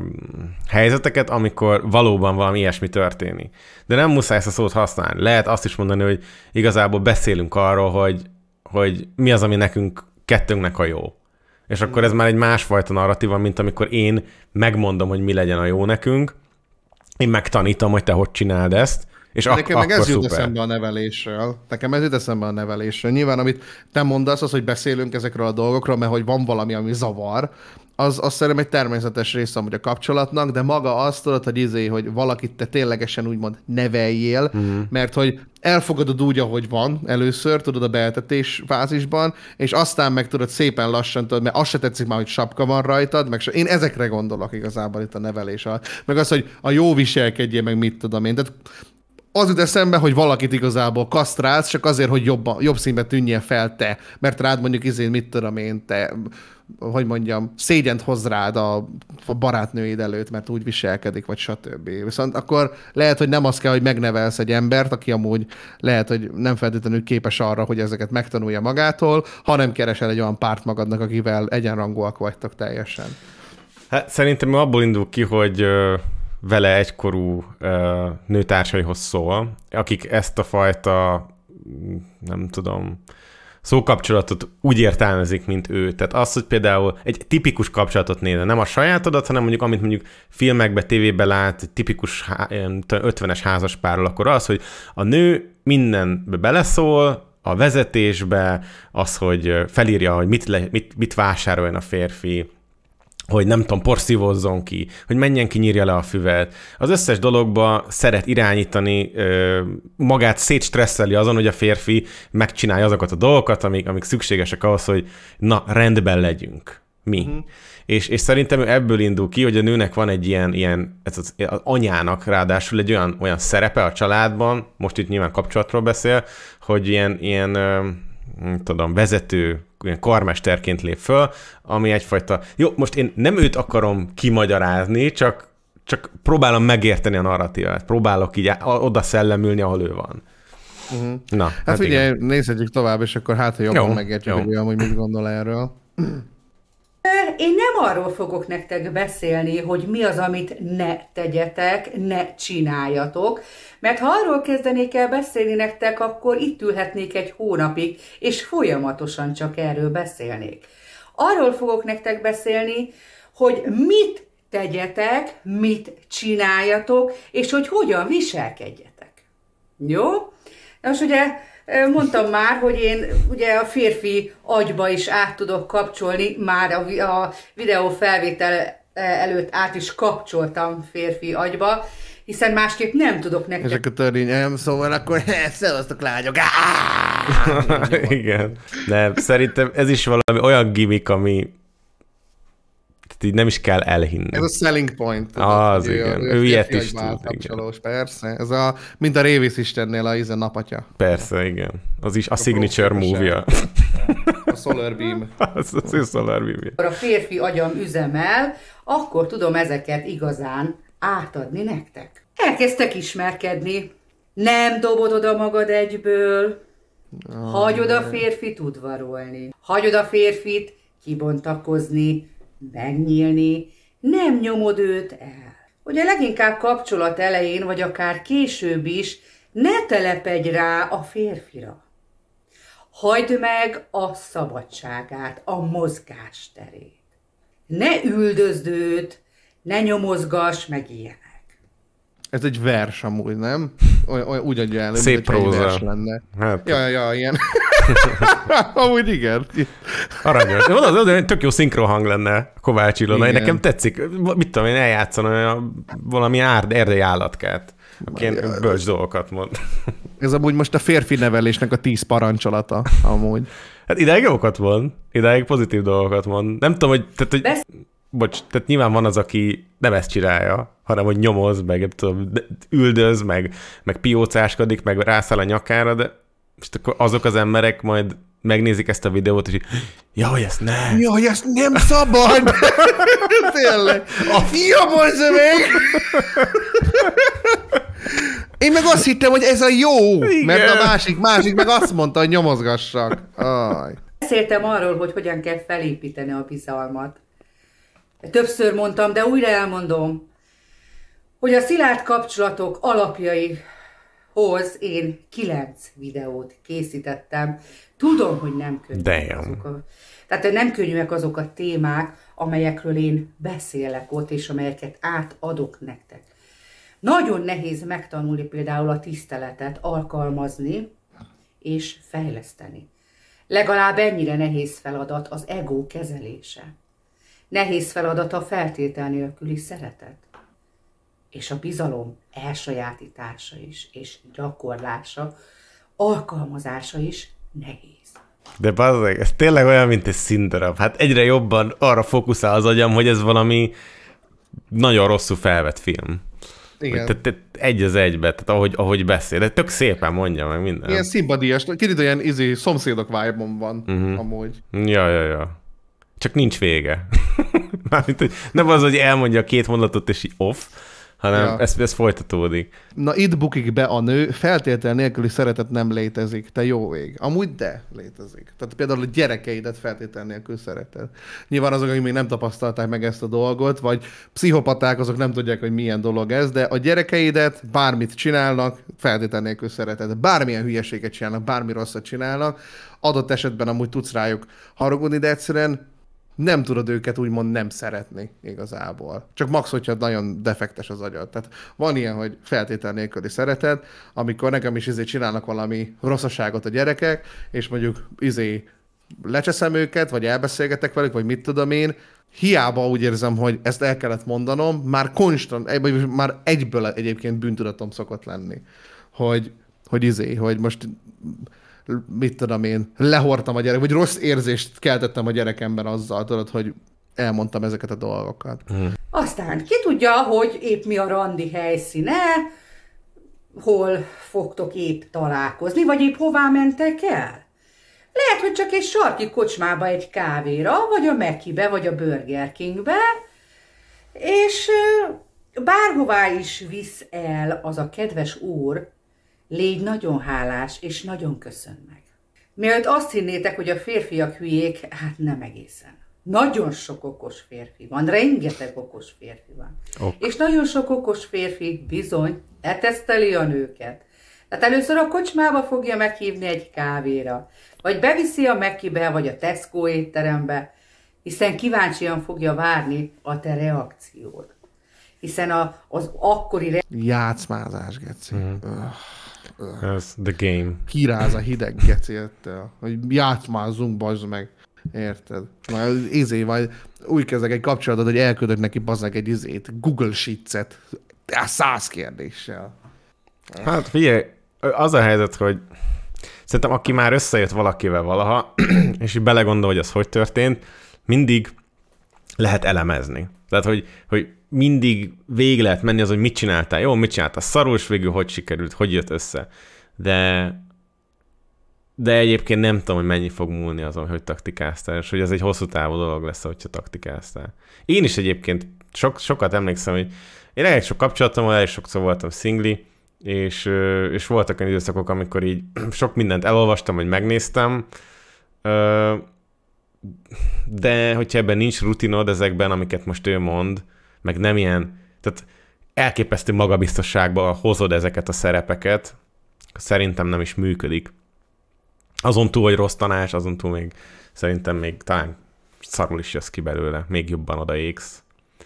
helyzeteket, amikor valóban valami ilyesmi történik. De nem muszáj ezt a szót használni. Lehet azt is mondani, hogy igazából beszélünk arról, hogy hogy mi az, ami nekünk kettőnknek a jó. És hmm. akkor ez már egy másfajta narratíva, mint amikor én megmondom, hogy mi legyen a jó nekünk, én megtanítom, hogy te hogy csináld ezt, és ak- Nekem meg ez jut szuper. eszembe a nevelésről. Nekem ez jut eszembe a nevelésről. Nyilván, amit te mondasz, az, hogy beszélünk ezekről a dolgokról, mert hogy van valami, ami zavar, az, az szerintem egy természetes része amúgy a kapcsolatnak, de maga azt tudod, hogy izé, hogy valakit te ténylegesen úgymond neveljél, mm. mert hogy elfogadod úgy, ahogy van először, tudod, a beeltetés fázisban, és aztán meg tudod szépen lassan, tudod, mert azt se tetszik már, hogy sapka van rajtad, meg se, én ezekre gondolok igazából itt a nevelés alatt. Meg az, hogy a jó viselkedjél, meg mit tudom én. Tehát az jut eszembe, hogy valakit igazából kasztrálsz, csak azért, hogy jobban, jobb színbe tűnjél fel te, mert rád mondjuk izén mit tudom én, te hogy mondjam, szégyent hoz rád a, a barátnőid előtt, mert úgy viselkedik, vagy stb. Viszont akkor lehet, hogy nem az kell, hogy megnevelsz egy embert, aki amúgy lehet, hogy nem feltétlenül képes arra, hogy ezeket megtanulja magától, hanem keresel egy olyan párt magadnak, akivel egyenrangúak vagytok teljesen. Hát szerintem abból indul ki, hogy vele egykorú nőtársaihoz szól, akik ezt a fajta, nem tudom, szókapcsolatot úgy értelmezik, mint ő. Tehát az, hogy például egy tipikus kapcsolatot nézne, nem a sajátodat, hanem mondjuk amit mondjuk filmekbe, tévében lát, egy tipikus 50-es házaspárral, akkor az, hogy a nő mindenbe beleszól, a vezetésbe, az, hogy felírja, hogy mit, le, mit, mit vásároljon a férfi, hogy nem tudom, porszívozzon ki, hogy menjen ki, nyírja le a füvet. Az összes dologba szeret irányítani, magát szétstresszeli azon, hogy a férfi megcsinálja azokat a dolgokat, amik, amik szükségesek ahhoz, hogy na, rendben legyünk. Mi. Uh-huh. És, és szerintem ő ebből indul ki, hogy a nőnek van egy ilyen, ilyen ez az, az anyának ráadásul egy olyan, olyan szerepe a családban, most itt nyilván kapcsolatról beszél, hogy ilyen, ilyen tudom, vezető karmesterként lép föl, ami egyfajta... Jó, most én nem őt akarom kimagyarázni, csak, csak próbálom megérteni a narratívát, próbálok így oda szellemülni, ahol ő van. Uh-huh. Na, hát, hát ugye igen. nézhetjük tovább, és akkor hát, ha jobban jó, megértjük, jó. hogy amúgy mit gondol erről. Én nem arról fogok nektek beszélni, hogy mi az, amit ne tegyetek, ne csináljatok, mert ha arról kezdenék el beszélni nektek, akkor itt ülhetnék egy hónapig, és folyamatosan csak erről beszélnék. Arról fogok nektek beszélni, hogy mit tegyetek, mit csináljatok, és hogy hogyan viselkedjetek. Jó? most ugye Mondtam már, hogy én ugye a férfi agyba is át tudok kapcsolni, már a, a videó felvétel e, előtt át is kapcsoltam férfi agyba, hiszen másképp nem tudok neked. És akkor törvény, szóval akkor <laughs> szevasztok lányok. <laughs> Igen. De szerintem ez is valami olyan gimmick, ami tehát így nem is kell elhinni. Ez a selling point. Ah, az, igen. Ő, ő, ő ilyet is tud. Persze. Ez a, mint a Révész Istennél a izen napatya. Persze, igen. Az is a, a signature movie A Solar Beam. <laughs> az, az, az Solar Beam. Amikor a férfi agyam üzemel, akkor tudom ezeket igazán átadni nektek. Elkezdtek ismerkedni. Nem dobod oda magad egyből. Ah, Hagyod a férfit udvarolni. Hagyod a férfit kibontakozni megnyílni, nem nyomod őt el. Ugye leginkább kapcsolat elején, vagy akár később is ne telepedj rá a férfira. Hagyd meg a szabadságát, a terét. Ne üldözd őt, ne nyomozgass meg ilyen. Ez egy vers amúgy, nem? Oly, oly, úgy adja el, Szép próza. egy vers lenne. Hát. Ja, ja, ilyen. <laughs> amúgy igen. Aranyos. Van az, hogy tök jó szinkrohang lenne Kovács Ilona. Igen. Nekem tetszik, mit tudom én, eljátszana olyan, valami árd, erdei állatkát. Aki bölcs dolgokat mond. <laughs> Ez amúgy most a férfi nevelésnek a tíz parancsolata, amúgy. Hát ideig jókat mond, ideig pozitív dolgokat mond. Nem tudom, hogy... Tehát, hogy... De bocs, tehát nyilván van az, aki nem ezt csinálja, hanem hogy nyomoz, meg tudom, üldöz, meg, meg piócáskodik, meg rászáll a nyakára, de és akkor azok az emberek majd megnézik ezt a videót, és jaj, ezt nem! Jaj, ezt nem szabad! <laughs> Tényleg! A fiam az meg! Én meg azt hittem, hogy ez a jó, Igen. mert a másik, másik meg azt mondta, hogy nyomozgassak. Aj. Beszéltem arról, hogy hogyan kell felépíteni a bizalmat. Többször mondtam, de újra elmondom, hogy a szilárd kapcsolatok alapjaihoz én kilenc videót készítettem. Tudom, hogy nem könnyű. Azok a, tehát nem könnyűek azok a témák, amelyekről én beszélek ott, és amelyeket átadok nektek. Nagyon nehéz megtanulni például a tiszteletet alkalmazni és fejleszteni. Legalább ennyire nehéz feladat az ego kezelése. Nehéz feladat a feltétel nélküli szeretet. És a bizalom elsajátítása is, és gyakorlása, alkalmazása is nehéz. De bazdeg, ez tényleg olyan, mint egy színdarab. Hát egyre jobban arra fókuszál az agyam, hogy ez valami nagyon rosszul felvett film. Igen. Tehát, te, egy az egybe, tehát ahogy, ahogy beszél, de tök szépen mondja meg minden. Ilyen szimpadias, kicsit olyan izi szomszédok vibe van uh-huh. amúgy. Ja, ja, ja csak nincs vége. <laughs> Mármint, hogy nem az, hogy elmondja a két mondatot, és így off, hanem ja. ez, ez folytatódik. Na itt bukik be a nő, feltétel nélküli szeretet nem létezik, te jó ég. Amúgy de létezik. Tehát például a gyerekeidet feltétel nélkül szereted. Nyilván azok, akik még nem tapasztalták meg ezt a dolgot, vagy pszichopaták, azok nem tudják, hogy milyen dolog ez, de a gyerekeidet bármit csinálnak, feltétel nélkül szereted. Bármilyen hülyeséget csinálnak, bármi rosszat csinálnak, adott esetben amúgy tudsz rájuk haragudni, de egyszerűen nem tudod őket úgymond nem szeretni igazából. Csak max, hogyha nagyon defektes az agyad. Tehát van ilyen, hogy feltétel nélküli szereted, amikor nekem is izé csinálnak valami rosszaságot a gyerekek, és mondjuk izé lecseszem őket, vagy elbeszélgetek velük, vagy mit tudom én, hiába úgy érzem, hogy ezt el kellett mondanom, már konstant, vagy már egyből egyébként bűntudatom szokott lenni, hogy, hogy izé, hogy most mit tudom én, lehortam a gyerek, vagy rossz érzést keltettem a gyerekemben azzal, tudod, hogy elmondtam ezeket a dolgokat. Hmm. Aztán ki tudja, hogy épp mi a randi helyszíne, hol fogtok épp találkozni, vagy épp hová mentek el? Lehet, hogy csak egy sarki kocsmába egy kávéra, vagy a Mekibe, vagy a Burger Kingbe, és bárhová is visz el az a kedves úr, Légy nagyon hálás, és nagyon köszön meg. Mielőtt azt hinnétek, hogy a férfiak hülyék, hát nem egészen. Nagyon sok okos férfi van, rengeteg okos férfi van. Ok. És nagyon sok okos férfi bizony eteszteli a nőket. Tehát először a kocsmába fogja meghívni egy kávéra, vagy beviszi a Mekibe, vagy a Tesco étterembe, hiszen kíváncsian fogja várni a te reakciót. Hiszen a, az akkori... Re... Játszmázás, Geci. Mm. Öh. Ez the game. Kiráz a hideg gecéltel, hogy játszmázzunk, bazd meg. Érted? Na izé, majd úgy kezdek egy kapcsolatot, hogy elküldök neki bazdnek egy izét, Google Sheets-et, száz kérdéssel. Hát figyelj, az a helyzet, hogy szerintem aki már összejött valakivel valaha, <clears throat> és így belegondol, hogy az hogy történt, mindig lehet elemezni. Tehát, hogy, hogy mindig végig lehet menni az, hogy mit csináltál. Jó, mit csináltál szarul, és végül hogy sikerült, hogy jött össze. De de egyébként nem tudom, hogy mennyi fog múlni azon, hogy taktikáztál, és hogy ez egy hosszú távú dolog lesz, hogyha taktikáztál. Én is egyébként sok, sokat emlékszem, hogy én elég sok kapcsolatom van, elég sokszor voltam szingli, és, és voltak olyan időszakok, amikor így <clears throat> sok mindent elolvastam, vagy megnéztem, de hogyha ebben nincs rutinod ezekben, amiket most ő mond, meg nem ilyen, tehát elképesztő magabiztosságba hozod ezeket a szerepeket, szerintem nem is működik. Azon túl, hogy rossz tanás, azon túl még szerintem még talán szarul is jössz ki belőle, még jobban odaégsz.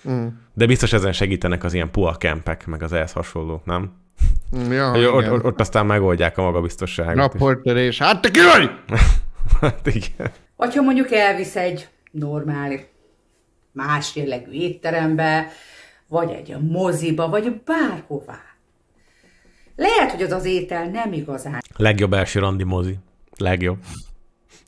Mm. De biztos ezen segítenek az ilyen pua kempek, meg az ehhez hasonlók, nem? Mm, ja, hogy ott, ott, ott aztán megoldják a magabiztosságot. Naportörés, hát te ki vagy! <laughs> hát igen. Hogyha mondjuk elvisz egy normális más jellegű étterembe, vagy egy moziba, vagy bárhová. Lehet, hogy az az étel nem igazán. Legjobb első randi mozi. Legjobb.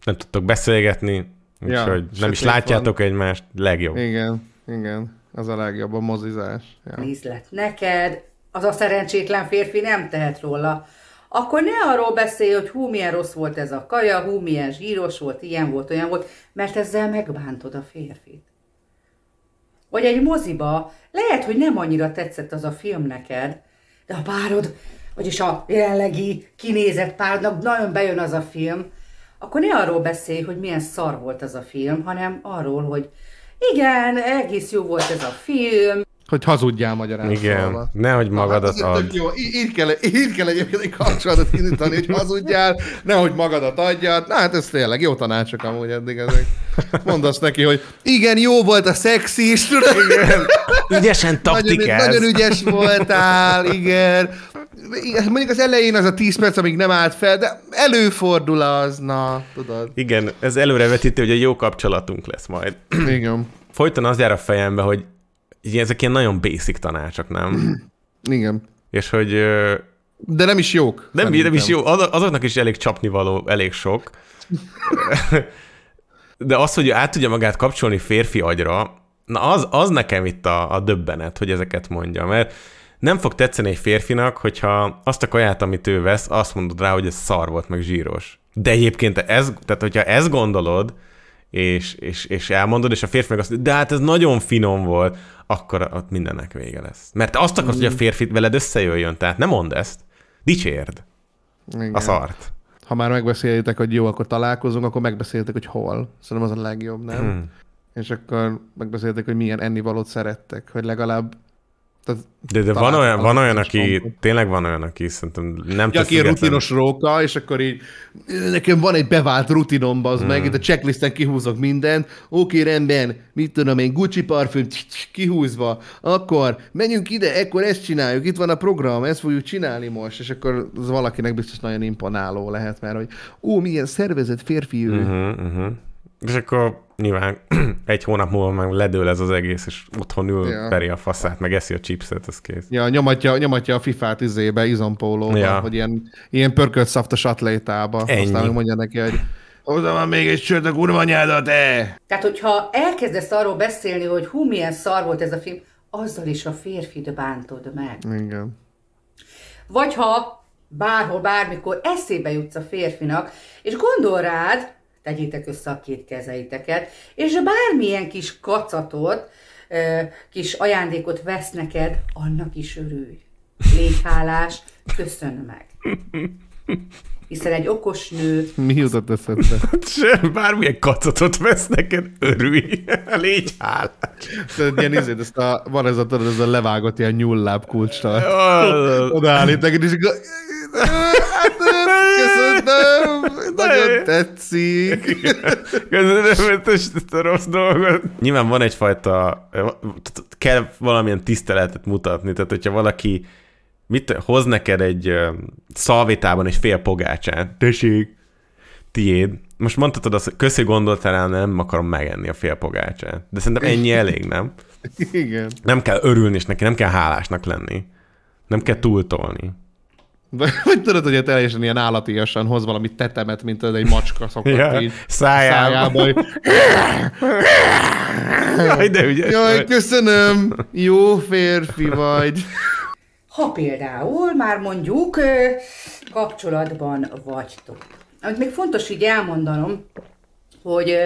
Nem tudtok beszélgetni, ja, hogy nem is látjátok van. egymást. Legjobb. Igen, igen. Az a legjobb, a mozizás. Ja. Nézlet neked, az a szerencsétlen férfi nem tehet róla. Akkor ne arról beszélj, hogy hú, milyen rossz volt ez a kaja, hú, milyen zsíros volt, ilyen volt, olyan volt, mert ezzel megbántod a férfit. Vagy egy moziba, lehet, hogy nem annyira tetszett az a film neked, de a párod, vagyis a jelenlegi kinézett párodnak nagyon bejön az a film, akkor ne arról beszélj, hogy milyen szar volt az a film, hanem arról, hogy igen, egész jó volt ez a film, hogy hazudjál magyarán Igen, szóval. nehogy magadat hát, adj. Jó, így, kell, így kell egyébként egy kapcsolatot indítani, hogy hazudjál, nehogy magadat adjad. Na hát ez tényleg jó tanácsok amúgy eddig ezek. Mondasz neki, hogy igen, jó volt a szexi is, Igen. Ügyesen taktikálsz. Nagyon, nagyon ügyes voltál, igen. Mondjuk az elején az a 10 perc, amíg nem állt fel, de előfordul az, na, tudod. Igen, ez előrevetítő, hogy egy jó kapcsolatunk lesz majd. Igen. Folyton az jár a fejembe, hogy így ezek ilyen nagyon basic tanácsok, nem? <clears throat> Igen. És hogy... De nem is jók. Nem, nem is jó. azoknak is elég csapnivaló, elég sok. De az, hogy át tudja magát kapcsolni férfi agyra, na az, az nekem itt a, a döbbenet, hogy ezeket mondja, mert nem fog tetszeni egy férfinak, hogyha azt a kaját, amit ő vesz, azt mondod rá, hogy ez szar volt, meg zsíros. De egyébként ez, tehát hogyha ezt gondolod, és, és, és elmondod, és a férfi meg azt mondja, de hát ez nagyon finom volt, akkor ott mindennek vége lesz. Mert azt akarod, mm. hogy a mm. férfi veled összejöjjön, tehát nem mondd ezt, dicsérd Igen. a szart. Ha már megbeszéljétek, hogy jó, akkor találkozunk, akkor megbeszéltek, hogy hol. Szerintem az a legjobb, nem? Hmm. És akkor megbeszéltek, hogy milyen ennivalót szerettek, hogy legalább tehát de, de van olyan, van olyan, aki, van. tényleg van olyan, aki szerintem nem ja, Aki rutinos róka, és akkor így, nekem van egy bevált rutinom, az hmm. meg, itt a checklisten kihúzok mindent, oké, okay, rendben, mit tudom én, Gucci parfüm, kihúzva, akkor menjünk ide, ekkor ezt csináljuk, itt van a program, ezt fogjuk csinálni most, és akkor az valakinek biztos nagyon imponáló lehet, mert hogy ó, milyen szervezett férfi ő. Uh-huh, uh-huh. És akkor nyilván <clears throat> egy hónap múlva már ledől ez az egész, és otthon ül, ja. veri a faszát, meg eszi a chipset, az kész. Ja, nyomatja, nyomatja a fifát izébe, izompólóban, ja. hogy ilyen, ilyen pörkölt szaftos atlétába. Ennyi. Aztán mondja neki, hogy oda van még egy sört a kurva nyádat, e! Tehát, hogyha elkezdesz arról beszélni, hogy hú, milyen szar volt ez a film, azzal is a férfit bántod meg. Igen. Vagy ha bárhol, bármikor eszébe jutsz a férfinak, és gondol rád, tegyétek össze a két kezeiteket, és bármilyen kis kacatot, kis ajándékot vesz neked, annak is örülj. Légy hálás, köszönöm meg. Hiszen egy okos nő... Mi jutott eszedbe? Hát Sem, bármilyen kacatot vesz neked, örülj, légy hálás. Tehát ilyen izé, ezt a, van ez a, tudod, ez a levágott ilyen nyulláb kulcsra. Odaállít neked, és nagyon tetszik. Köszönöm, hogy a rossz dolgot. Nyilván van egyfajta, kell valamilyen tiszteletet mutatni, tehát hogyha valaki mit hoz neked egy szalvétában egy fél pogácsát, tessék, tiéd, most mondhatod azt, hogy köszi gondoltál nem akarom megenni a fél pogácsát. De szerintem ennyi elég, nem? Igen. Nem kell örülni, és neki nem kell hálásnak lenni. Nem kell túltolni. Vagy tudod, hogy teljesen ilyen állatiasan hoz valami tetemet, mint az egy macska szokott ja, így szájába. Jaj, de ügyes Jaj, vagy. köszönöm, jó férfi vagy. Ha például már mondjuk kapcsolatban vagytok. Amit még fontos így elmondanom, hogy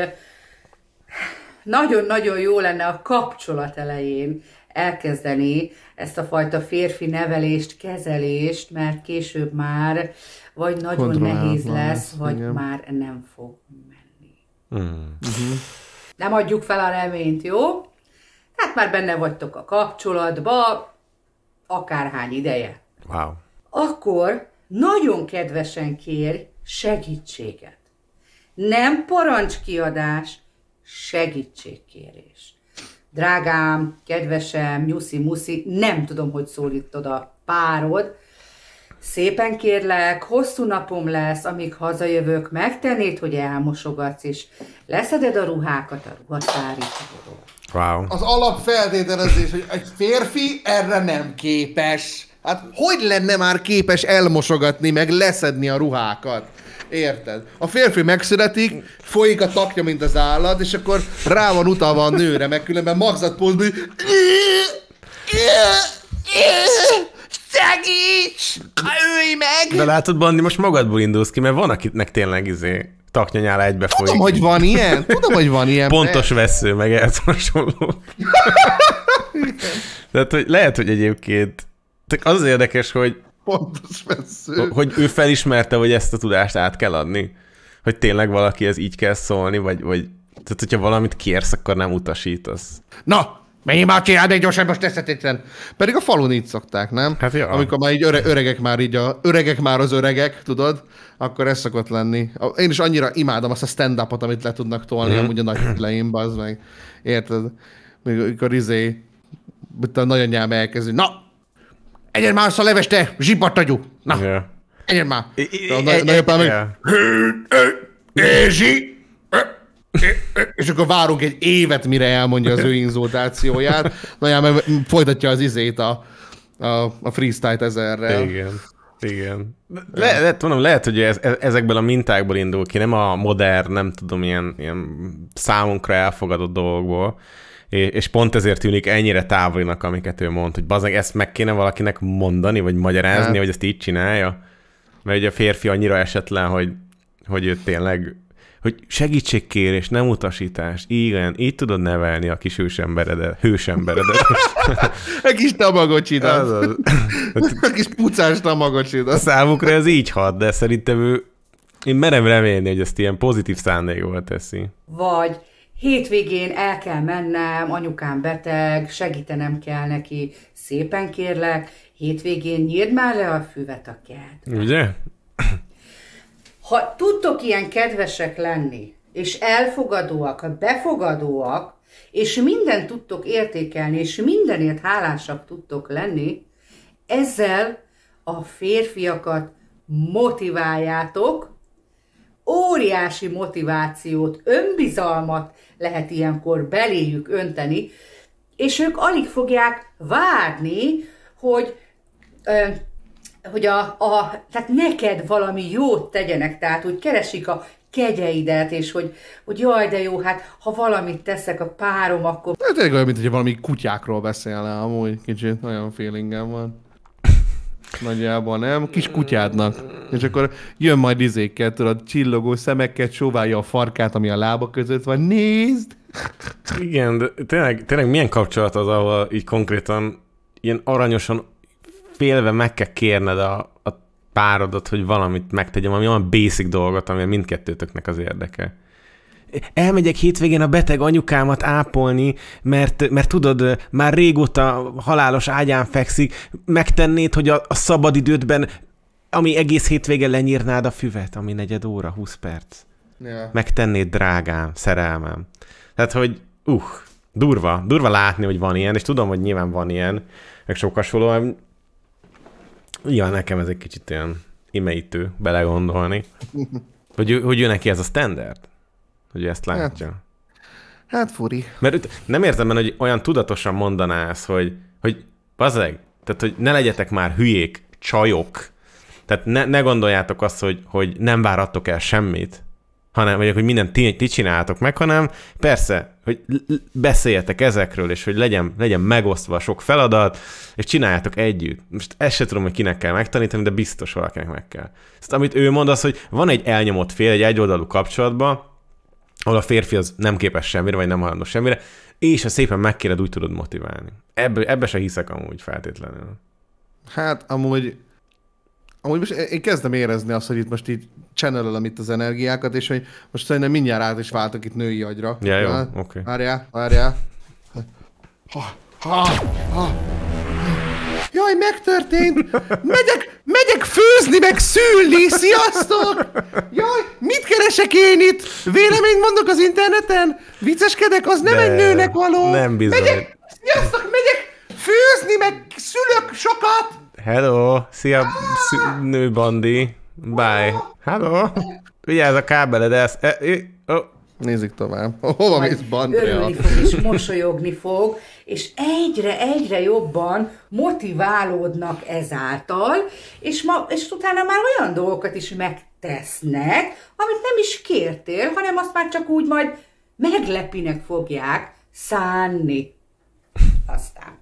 nagyon-nagyon jó lenne a kapcsolat elején elkezdeni ezt a fajta férfi nevelést, kezelést, mert később már vagy nagyon nehéz lesz, vagy igen. már nem fog menni. Mm. Nem adjuk fel a reményt, jó? Tehát már benne vagytok a kapcsolatba, akárhány ideje. Wow. Akkor nagyon kedvesen kérj segítséget. Nem parancskiadás, segítségkérés drágám, kedvesem, nyuszi, muszi, nem tudom, hogy szólítod a párod. Szépen kérlek, hosszú napom lesz, amíg hazajövök, megtennéd, hogy elmosogatsz, és leszeded a ruhákat a ruhatári Wow. Az alapfeltételezés, hogy egy férfi erre nem képes. Hát hogy lenne már képes elmosogatni, meg leszedni a ruhákat? Érted? A férfi megszületik, folyik a takja, mint az állat, és akkor rá van utalva a nőre, meg különben magzatpózban, hogy... Segíts! Ölj meg! De látod, Bandi, most magadból indulsz ki, mert van, akinek tényleg izé taknyanyála egybefolyik. Tudom, hogy van ilyen. Tudom, hogy van ilyen. Pontos mert... vesző, meg ez hasonló. <laughs> Tehát, hogy lehet, hogy egyébként az érdekes, hogy pontos vesző. Hogy ő felismerte, hogy ezt a tudást át kell adni? Hogy tényleg valaki ez így kell szólni, vagy, vagy tehát, hogyha valamit kérsz, akkor nem utasítasz. Na, Menjél már ki, egy gyorsan, most eszetétlen. Pedig a falun így szokták, nem? Hát jó. Amikor már így öre, öregek már így a, öregek már az öregek, tudod? Akkor ez szokott lenni. Én is annyira imádom azt a stand-upot, amit le tudnak tolni, mm. amúgy a nagy leim, az meg. Érted? Mikor izé, a nagyanyám elkezdi, na, Egyen már azt a leveste, te Na, yeah. egyen már! Nagyapám meg... Ézsi! És akkor várunk egy évet, mire elmondja az ő inzultációját. Nagyapám folytatja az izét a, a, a freestyle ezerrel. Igen. Igen. Le, le, mondom, lehet, hogy ez, ezekből a mintákból indul ki, nem a modern, nem tudom, ilyen, ilyen számunkra elfogadott dolgokból, és pont ezért tűnik ennyire távolinak, amiket ő mond, hogy bazeg, ezt meg kéne valakinek mondani, vagy magyarázni, hát. hogy ezt így csinálja. Mert ugye a férfi annyira esetlen, hogy, hogy ő tényleg hogy segítségkérés, nem utasítás. Igen, így tudod nevelni a kis hősemberedet. Hősemberedet. <laughs> egy kis tamagocsidat. Az az. <laughs> egy kis pucás tamagocsidat. A számukra ez így hat, de szerintem ő én merem remélni, hogy ezt ilyen pozitív szándékból teszi. Vagy hétvégén el kell mennem, anyukám beteg, segítenem kell neki, szépen kérlek, hétvégén nyírd már le a füvet a kert. Ugye? Ha tudtok ilyen kedvesek lenni, és elfogadóak, befogadóak, és mindent tudtok értékelni, és mindenért hálásak tudtok lenni, ezzel a férfiakat motiváljátok, óriási motivációt, önbizalmat lehet ilyenkor beléjük önteni, és ők alig fogják várni, hogy ö, hogy a, a, tehát neked valami jót tegyenek, tehát úgy keresik a kegyeidet, és hogy, hogy jaj, de jó, hát ha valamit teszek a párom, akkor... Hát tényleg olyan, mint hogy valami kutyákról beszélne, amúgy kicsit olyan feelingem van. Nagyjából nem, kis kutyádnak. És akkor jön majd izékkel, tudod, csillogó szemekkel, csóválja a farkát, ami a lába között van, nézd! Igen, de tényleg, tényleg milyen kapcsolat az, ahol így konkrétan ilyen aranyosan félve meg kell kérned a, a párodat, hogy valamit megtegyem, ami olyan basic dolgot, ami mindkettőtöknek az érdeke elmegyek hétvégén a beteg anyukámat ápolni, mert, mert tudod, már régóta halálos ágyán fekszik, megtennéd, hogy a, a szabadidődben, ami egész hétvége lenyírnád a füvet, ami negyed óra, 20 perc. Yeah. Megtennéd, drágám, szerelmem. Tehát, hogy uh, durva, durva látni, hogy van ilyen, és tudom, hogy nyilván van ilyen, meg sok hasonló. ja, nekem ez egy kicsit ilyen imeítő belegondolni, <laughs> hogy, hogy ő neki ez a standard hogy ezt látja. Hát, hát furi. Mert nem érzem benne, hogy olyan tudatosan mondaná ezt, hogy, hogy bazeg, tehát hogy ne legyetek már hülyék, csajok. Tehát ne, ne gondoljátok azt, hogy, hogy nem várattok el semmit, hanem vagy hogy mindent ti, ti csináltok meg, hanem persze, hogy beszéljetek ezekről, és hogy legyen, legyen megosztva sok feladat, és csináljátok együtt. Most ezt sem tudom, hogy kinek kell megtanítani, de biztos valakinek meg kell. Szóval, amit ő mond, az, hogy van egy elnyomott fél egy egyoldalú kapcsolatban, ahol a férfi az nem képes semmire, vagy nem hajlandó semmire, és ha szépen megkéred, úgy tudod motiválni. Ebbe, ebbe se hiszek amúgy feltétlenül. Hát amúgy, amúgy most én kezdem érezni azt, hogy itt most így csenelelem itt az energiákat, és hogy most szerintem mindjárt át is váltok itt női agyra. Ja, jó, oké. Okay. Várjál, várjál. Ha, ha, ha jaj, megtörtént, megyek, megyek főzni, meg szülni, sziasztok! Jaj, mit keresek én itt? Véleményt mondok az interneten? Vicceskedek, az nem, De, egy nőnek való. Nem bizony. Megyek, sziasztok, megyek főzni, meg szülök sokat! Hello, szia, ah! szü- nőbandi, bye. Hello! Vigyázz a kábeled, ez... E, e, oh. Nézzük tovább. Hova mész, Bandi? Örülni fog és mosolyogni fog, és egyre-egyre jobban motiválódnak ezáltal, és, ma, és utána már olyan dolgokat is megtesznek, amit nem is kértél, hanem azt már csak úgy majd meglepinek fogják szánni. Aztán.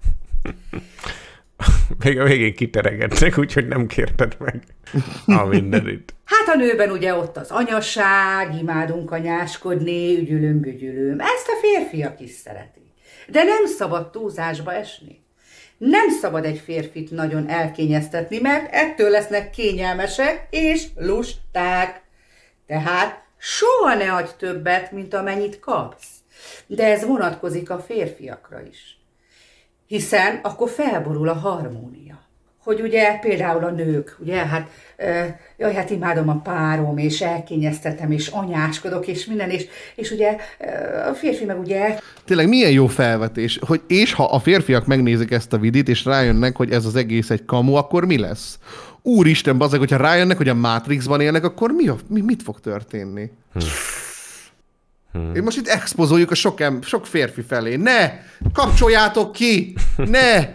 Még a végén kiteregetnek, úgyhogy nem kérted meg a mindenit. Hát a nőben ugye ott az anyaság, imádunk anyáskodni, ügyülöm, ügyülöm. Ezt a férfiak is szeretik. De nem szabad túlzásba esni. Nem szabad egy férfit nagyon elkényeztetni, mert ettől lesznek kényelmesek és lusták. Tehát soha ne adj többet, mint amennyit kapsz. De ez vonatkozik a férfiakra is. Hiszen akkor felborul a harmónia hogy ugye például a nők, ugye, hát jaj, hát imádom a párom, és elkényeztetem, és anyáskodok, és minden, és, és ugye a férfi meg ugye... Tényleg milyen jó felvetés, hogy és ha a férfiak megnézik ezt a vidit, és rájönnek, hogy ez az egész egy kamu, akkor mi lesz? Úristen, bazeg, hogyha rájönnek, hogy a Matrixban élnek, akkor mi, a, mi mit fog történni? Hm. Hmm. Én most itt expozoljuk a sok, em- sok férfi felé. Ne! Kapcsoljátok ki! Ne!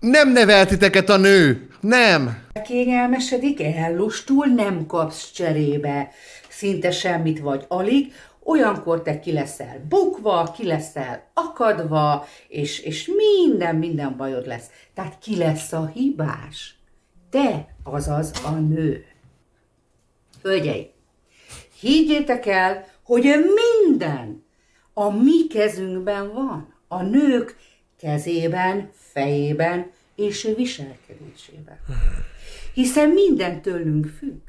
Nem neveltiteket a nő! Nem! Kényelmesedik, ellustul, nem kapsz cserébe szinte semmit, vagy alig, olyankor te ki leszel bukva, ki leszel akadva, és, és minden, minden bajod lesz. Tehát ki lesz a hibás? Te, azaz a nő. Hölgyei, higgyétek el, hogy minden a mi kezünkben van. A nők kezében, fejében és viselkedésében. Hiszen minden tőlünk függ.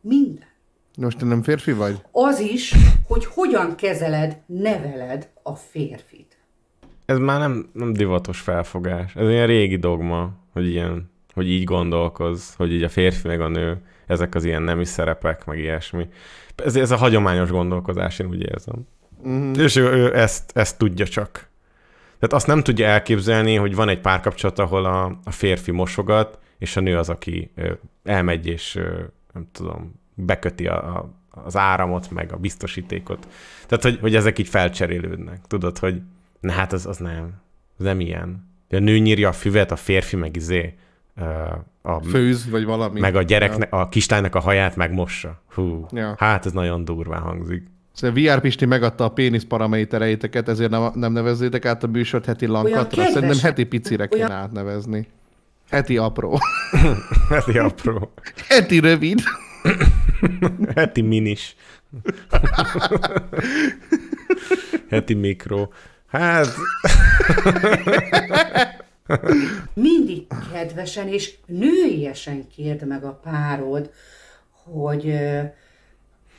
Minden. Most te nem férfi vagy? Az is, hogy hogyan kezeled, neveled a férfit. Ez már nem, nem divatos felfogás. Ez ilyen régi dogma, hogy ilyen, hogy így gondolkoz, hogy így a férfi meg a nő, ezek az ilyen nemi szerepek, meg ilyesmi. Ez, ez a hagyományos gondolkozás, én úgy érzem. Mm. És ő, ő ezt, ezt tudja csak. Tehát azt nem tudja elképzelni, hogy van egy párkapcsolat, ahol a, a férfi mosogat, és a nő az, aki elmegy és nem tudom, beköti a, a, az áramot, meg a biztosítékot. Tehát, hogy, hogy ezek így felcserélődnek. Tudod, hogy ne, hát az, az nem, az nem ilyen. A nő nyírja a füvet, a férfi meg izé, a, Főz, vagy valami. Meg a gyereknek, ja. a kislánynak a haját megmossa. Hú, ja. hát ez nagyon durván hangzik. Szóval VR Pisti megadta a pénisz paramétereiteket, ezért nem, nem nevezzétek át a műsort heti lankatra. Szerintem heti picire olyan... kéne átnevezni. Heti apró. <laughs> heti apró. Heti rövid. <laughs> heti minis. <laughs> heti mikro. Hát... Mindig kedvesen és nőiesen kérd meg a párod, hogy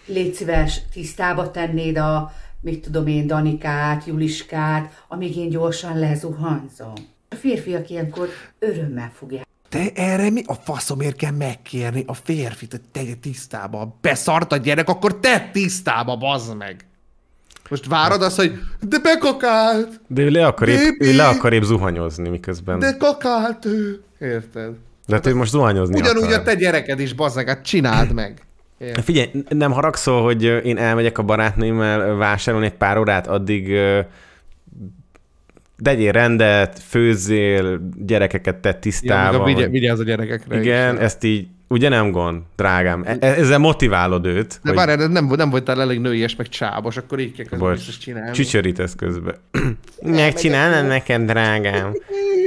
légy szíves, tisztába tennéd a, mit tudom én, Danikát, Juliskát, amíg én gyorsan lezuhanzom. A férfiak ilyenkor örömmel fogják. Te erre mi a faszomért kell megkérni a férfit, hogy tegye tisztába? Ha beszart a gyerek, akkor te tisztába, bazd meg! Most várod azt, hogy de bekakált! De ő le akar, épp, ő le akar épp zuhanyozni miközben. De kakált ő! Érted? De hát hogy most zuhanyozni Ugyanúgy akar. a te gyereked is, bazd meg, hát csináld meg! Ér. Figyelj, nem haragszol, hogy én elmegyek a barátnőmmel vásárolni egy pár órát, addig tegyél rendet, főzzél, gyerekeket tett tisztába. Ja, vigyázz a gyerekekre. Igen, is. ezt így, ugye nem gond, drágám? E-, e- ezzel motiválod őt. De hogy... várjál, nem, nem, nem voltál elég nőies, meg csábos, akkor így kell közben is csinálni. Csücsörítesz közben. <clears throat> Megcsinálnám nekem, drágám.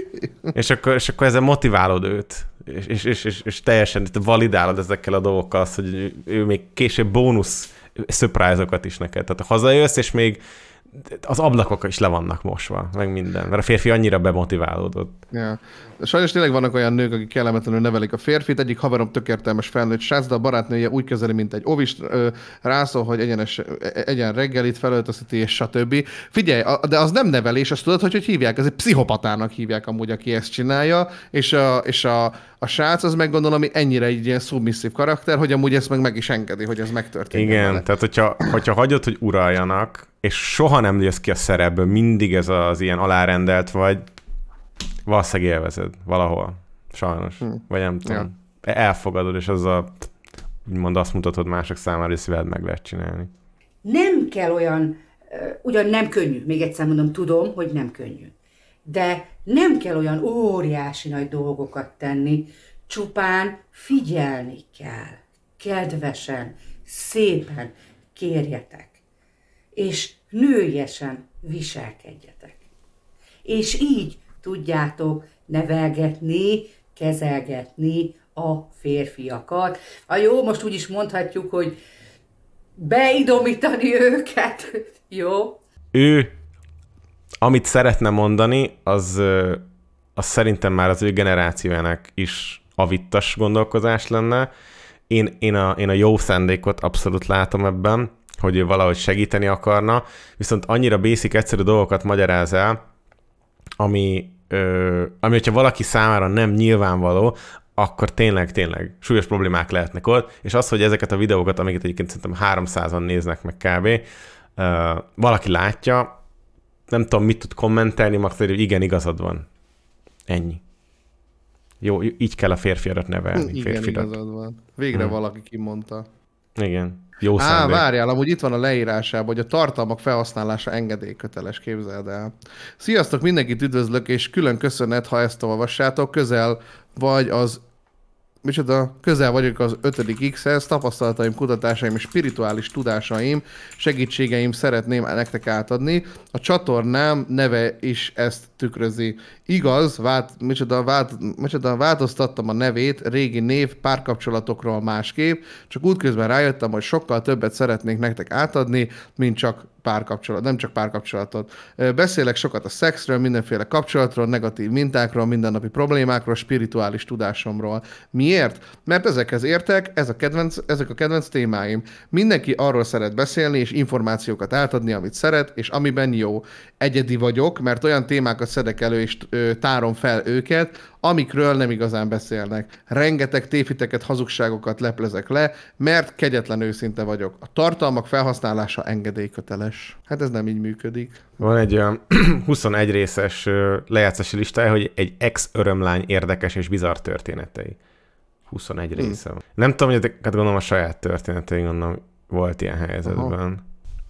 <clears throat> és, akkor, és akkor ezzel motiválod őt és, és, és, és, teljesen validálod ezekkel a dolgokkal azt, hogy ő még később bónusz surprise is neked. Tehát ha hazajössz, és még az ablakok is le vannak mosva, meg minden, mert a férfi annyira bemotiválódott. Ja. De sajnos tényleg vannak olyan nők, akik kellemetlenül nevelik a férfit. Egyik haverom tökértelmes felnőtt srác, de a barátnője úgy kezeli, mint egy ovis, rászól, hogy egyenes, e, egyen reggelit, felöltözteti, és stb. Figyelj, de az nem nevelés, azt tudod, hogy hogy hívják? Ez egy pszichopatának hívják amúgy, aki ezt csinálja, és a, és a, a srác az meg gondolom, hogy ennyire egy ilyen szubmisszív karakter, hogy amúgy ezt meg meg is engedi, hogy ez megtörténjen. Igen, vele. tehát hogyha, hogyha hagyod, hogy uraljanak, és soha nem jössz ki a szerepből, mindig ez az ilyen alárendelt vagy, valószínűleg élvezed valahol, sajnos, hmm. vagy nem tudom. Ja. E-, elfogadod, és a, úgymond azt mutatod mások számára, hogy szíved meg lehet csinálni. Nem kell olyan, ugyan nem könnyű, még egyszer mondom, tudom, hogy nem könnyű, de nem kell olyan óriási nagy dolgokat tenni, csupán figyelni kell, kedvesen, szépen, kérjetek és nőjesen viselkedjetek. És így tudjátok nevelgetni, kezelgetni a férfiakat. A jó, most úgy is mondhatjuk, hogy beidomítani őket, <laughs> jó? Ő, amit szeretne mondani, az, az szerintem már az ő generációjának is avittas gondolkozás lenne. Én, én, a, én a jó szándékot abszolút látom ebben, hogy ő valahogy segíteni akarna, viszont annyira basic, egyszerű dolgokat magyaráz el, ami, ö, ami hogyha valaki számára nem nyilvánvaló, akkor tényleg, tényleg súlyos problémák lehetnek ott, és az, hogy ezeket a videókat, amiket egyébként szerintem 300-an néznek meg kb., ö, valaki látja, nem tudom, mit tud kommentelni, max. hogy igen, igazad van. Ennyi. Jó, így kell a férfiadat nevelni. Igen, férfiadat. igazad van. Végre hmm. valaki kimondta. Igen. Jó Á, szándék. várjál, amúgy itt van a leírásában, hogy a tartalmak felhasználása engedélyköteles, képzeld el. Sziasztok, mindenkit üdvözlök, és külön köszönet, ha ezt olvassátok, közel vagy az micsoda, közel vagyok az 5. X-hez, tapasztalataim, kutatásaim és spirituális tudásaim, segítségeim szeretném nektek átadni. A csatornám neve is ezt tükrözi. Igaz, vált, micsoda, vált, micsoda, változtattam a nevét, régi név, párkapcsolatokról másképp, csak útközben rájöttem, hogy sokkal többet szeretnék nektek átadni, mint csak párkapcsolat, nem csak párkapcsolatot. Beszélek sokat a szexről, mindenféle kapcsolatról, negatív mintákról, mindennapi problémákról, spirituális tudásomról. Miért? Mert ezekhez értek, ez a kedvenc, ezek a kedvenc témáim. Mindenki arról szeret beszélni és információkat átadni, amit szeret, és amiben jó. Egyedi vagyok, mert olyan témákat szedek elő és tárom fel őket, amikről nem igazán beszélnek. Rengeteg téfiteket, hazugságokat leplezek le, mert kegyetlen őszinte vagyok. A tartalmak felhasználása engedélyköteles és hát ez nem így működik. Van egy olyan 21 <clears throat> részes lejátszási listája, hogy egy ex-örömlány érdekes és bizarr történetei. 21 hmm. része van. Nem tudom, hogy hát gondolom a saját történetei, gondolom volt ilyen helyzetben. Aha.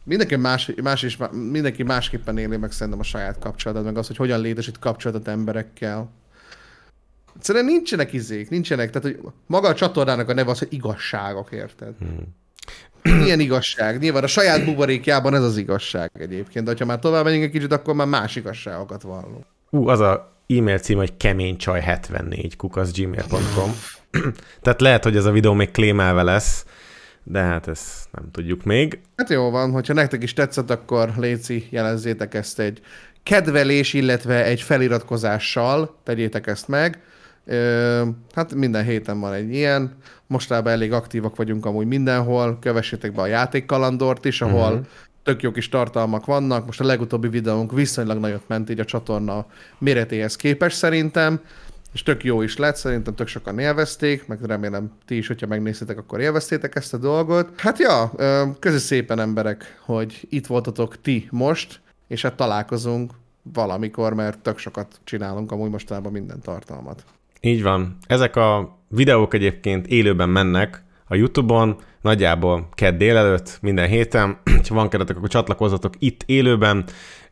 Mindenki, más, más is, mindenki másképpen éli meg szerintem a saját kapcsolatot, meg az, hogy hogyan létesít kapcsolatot emberekkel. Szerintem nincsenek izék, nincsenek, tehát hogy maga a csatornának a neve az, hogy igazságok, érted? Hmm. <clears throat> milyen igazság? Nyilván a saját buborékjában ez az igazság egyébként, de ha már tovább megyünk egy kicsit, akkor már más igazságokat vallunk. Ú, az a e-mail cím, hogy keménycsaj74 kukaszgmail.com. <clears throat> Tehát lehet, hogy ez a videó még klémelve lesz, de hát ezt nem tudjuk még. Hát jó van, hogyha nektek is tetszett, akkor Léci, jelezzétek ezt egy kedvelés, illetve egy feliratkozással, tegyétek ezt meg. Ö, hát minden héten van egy ilyen. Mostában elég aktívak vagyunk amúgy mindenhol, kövessétek be a játékkalandort is, ahol uh-huh. tök jó kis tartalmak vannak. Most a legutóbbi videónk viszonylag nagyot ment így a csatorna méretéhez képes szerintem, és tök jó is lett, szerintem tök sokan élvezték, meg remélem ti is, hogyha megnéztétek, akkor élveztétek ezt a dolgot. Hát ja, közi szépen emberek, hogy itt voltatok ti most, és hát találkozunk valamikor, mert tök sokat csinálunk amúgy mostában minden tartalmat. Így van. Ezek a videók egyébként élőben mennek a YouTube-on, nagyjából kedd délelőtt, minden héten. <clears throat> ha van keretek, akkor csatlakozzatok itt élőben.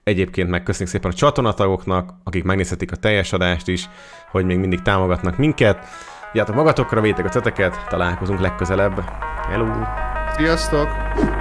Egyébként megköszönjük szépen a csatornatagoknak, akik megnézhetik a teljes adást is, hogy még mindig támogatnak minket. Vigyázzatok magatokra, vétek a ceteket, találkozunk legközelebb. Hello! Sziasztok!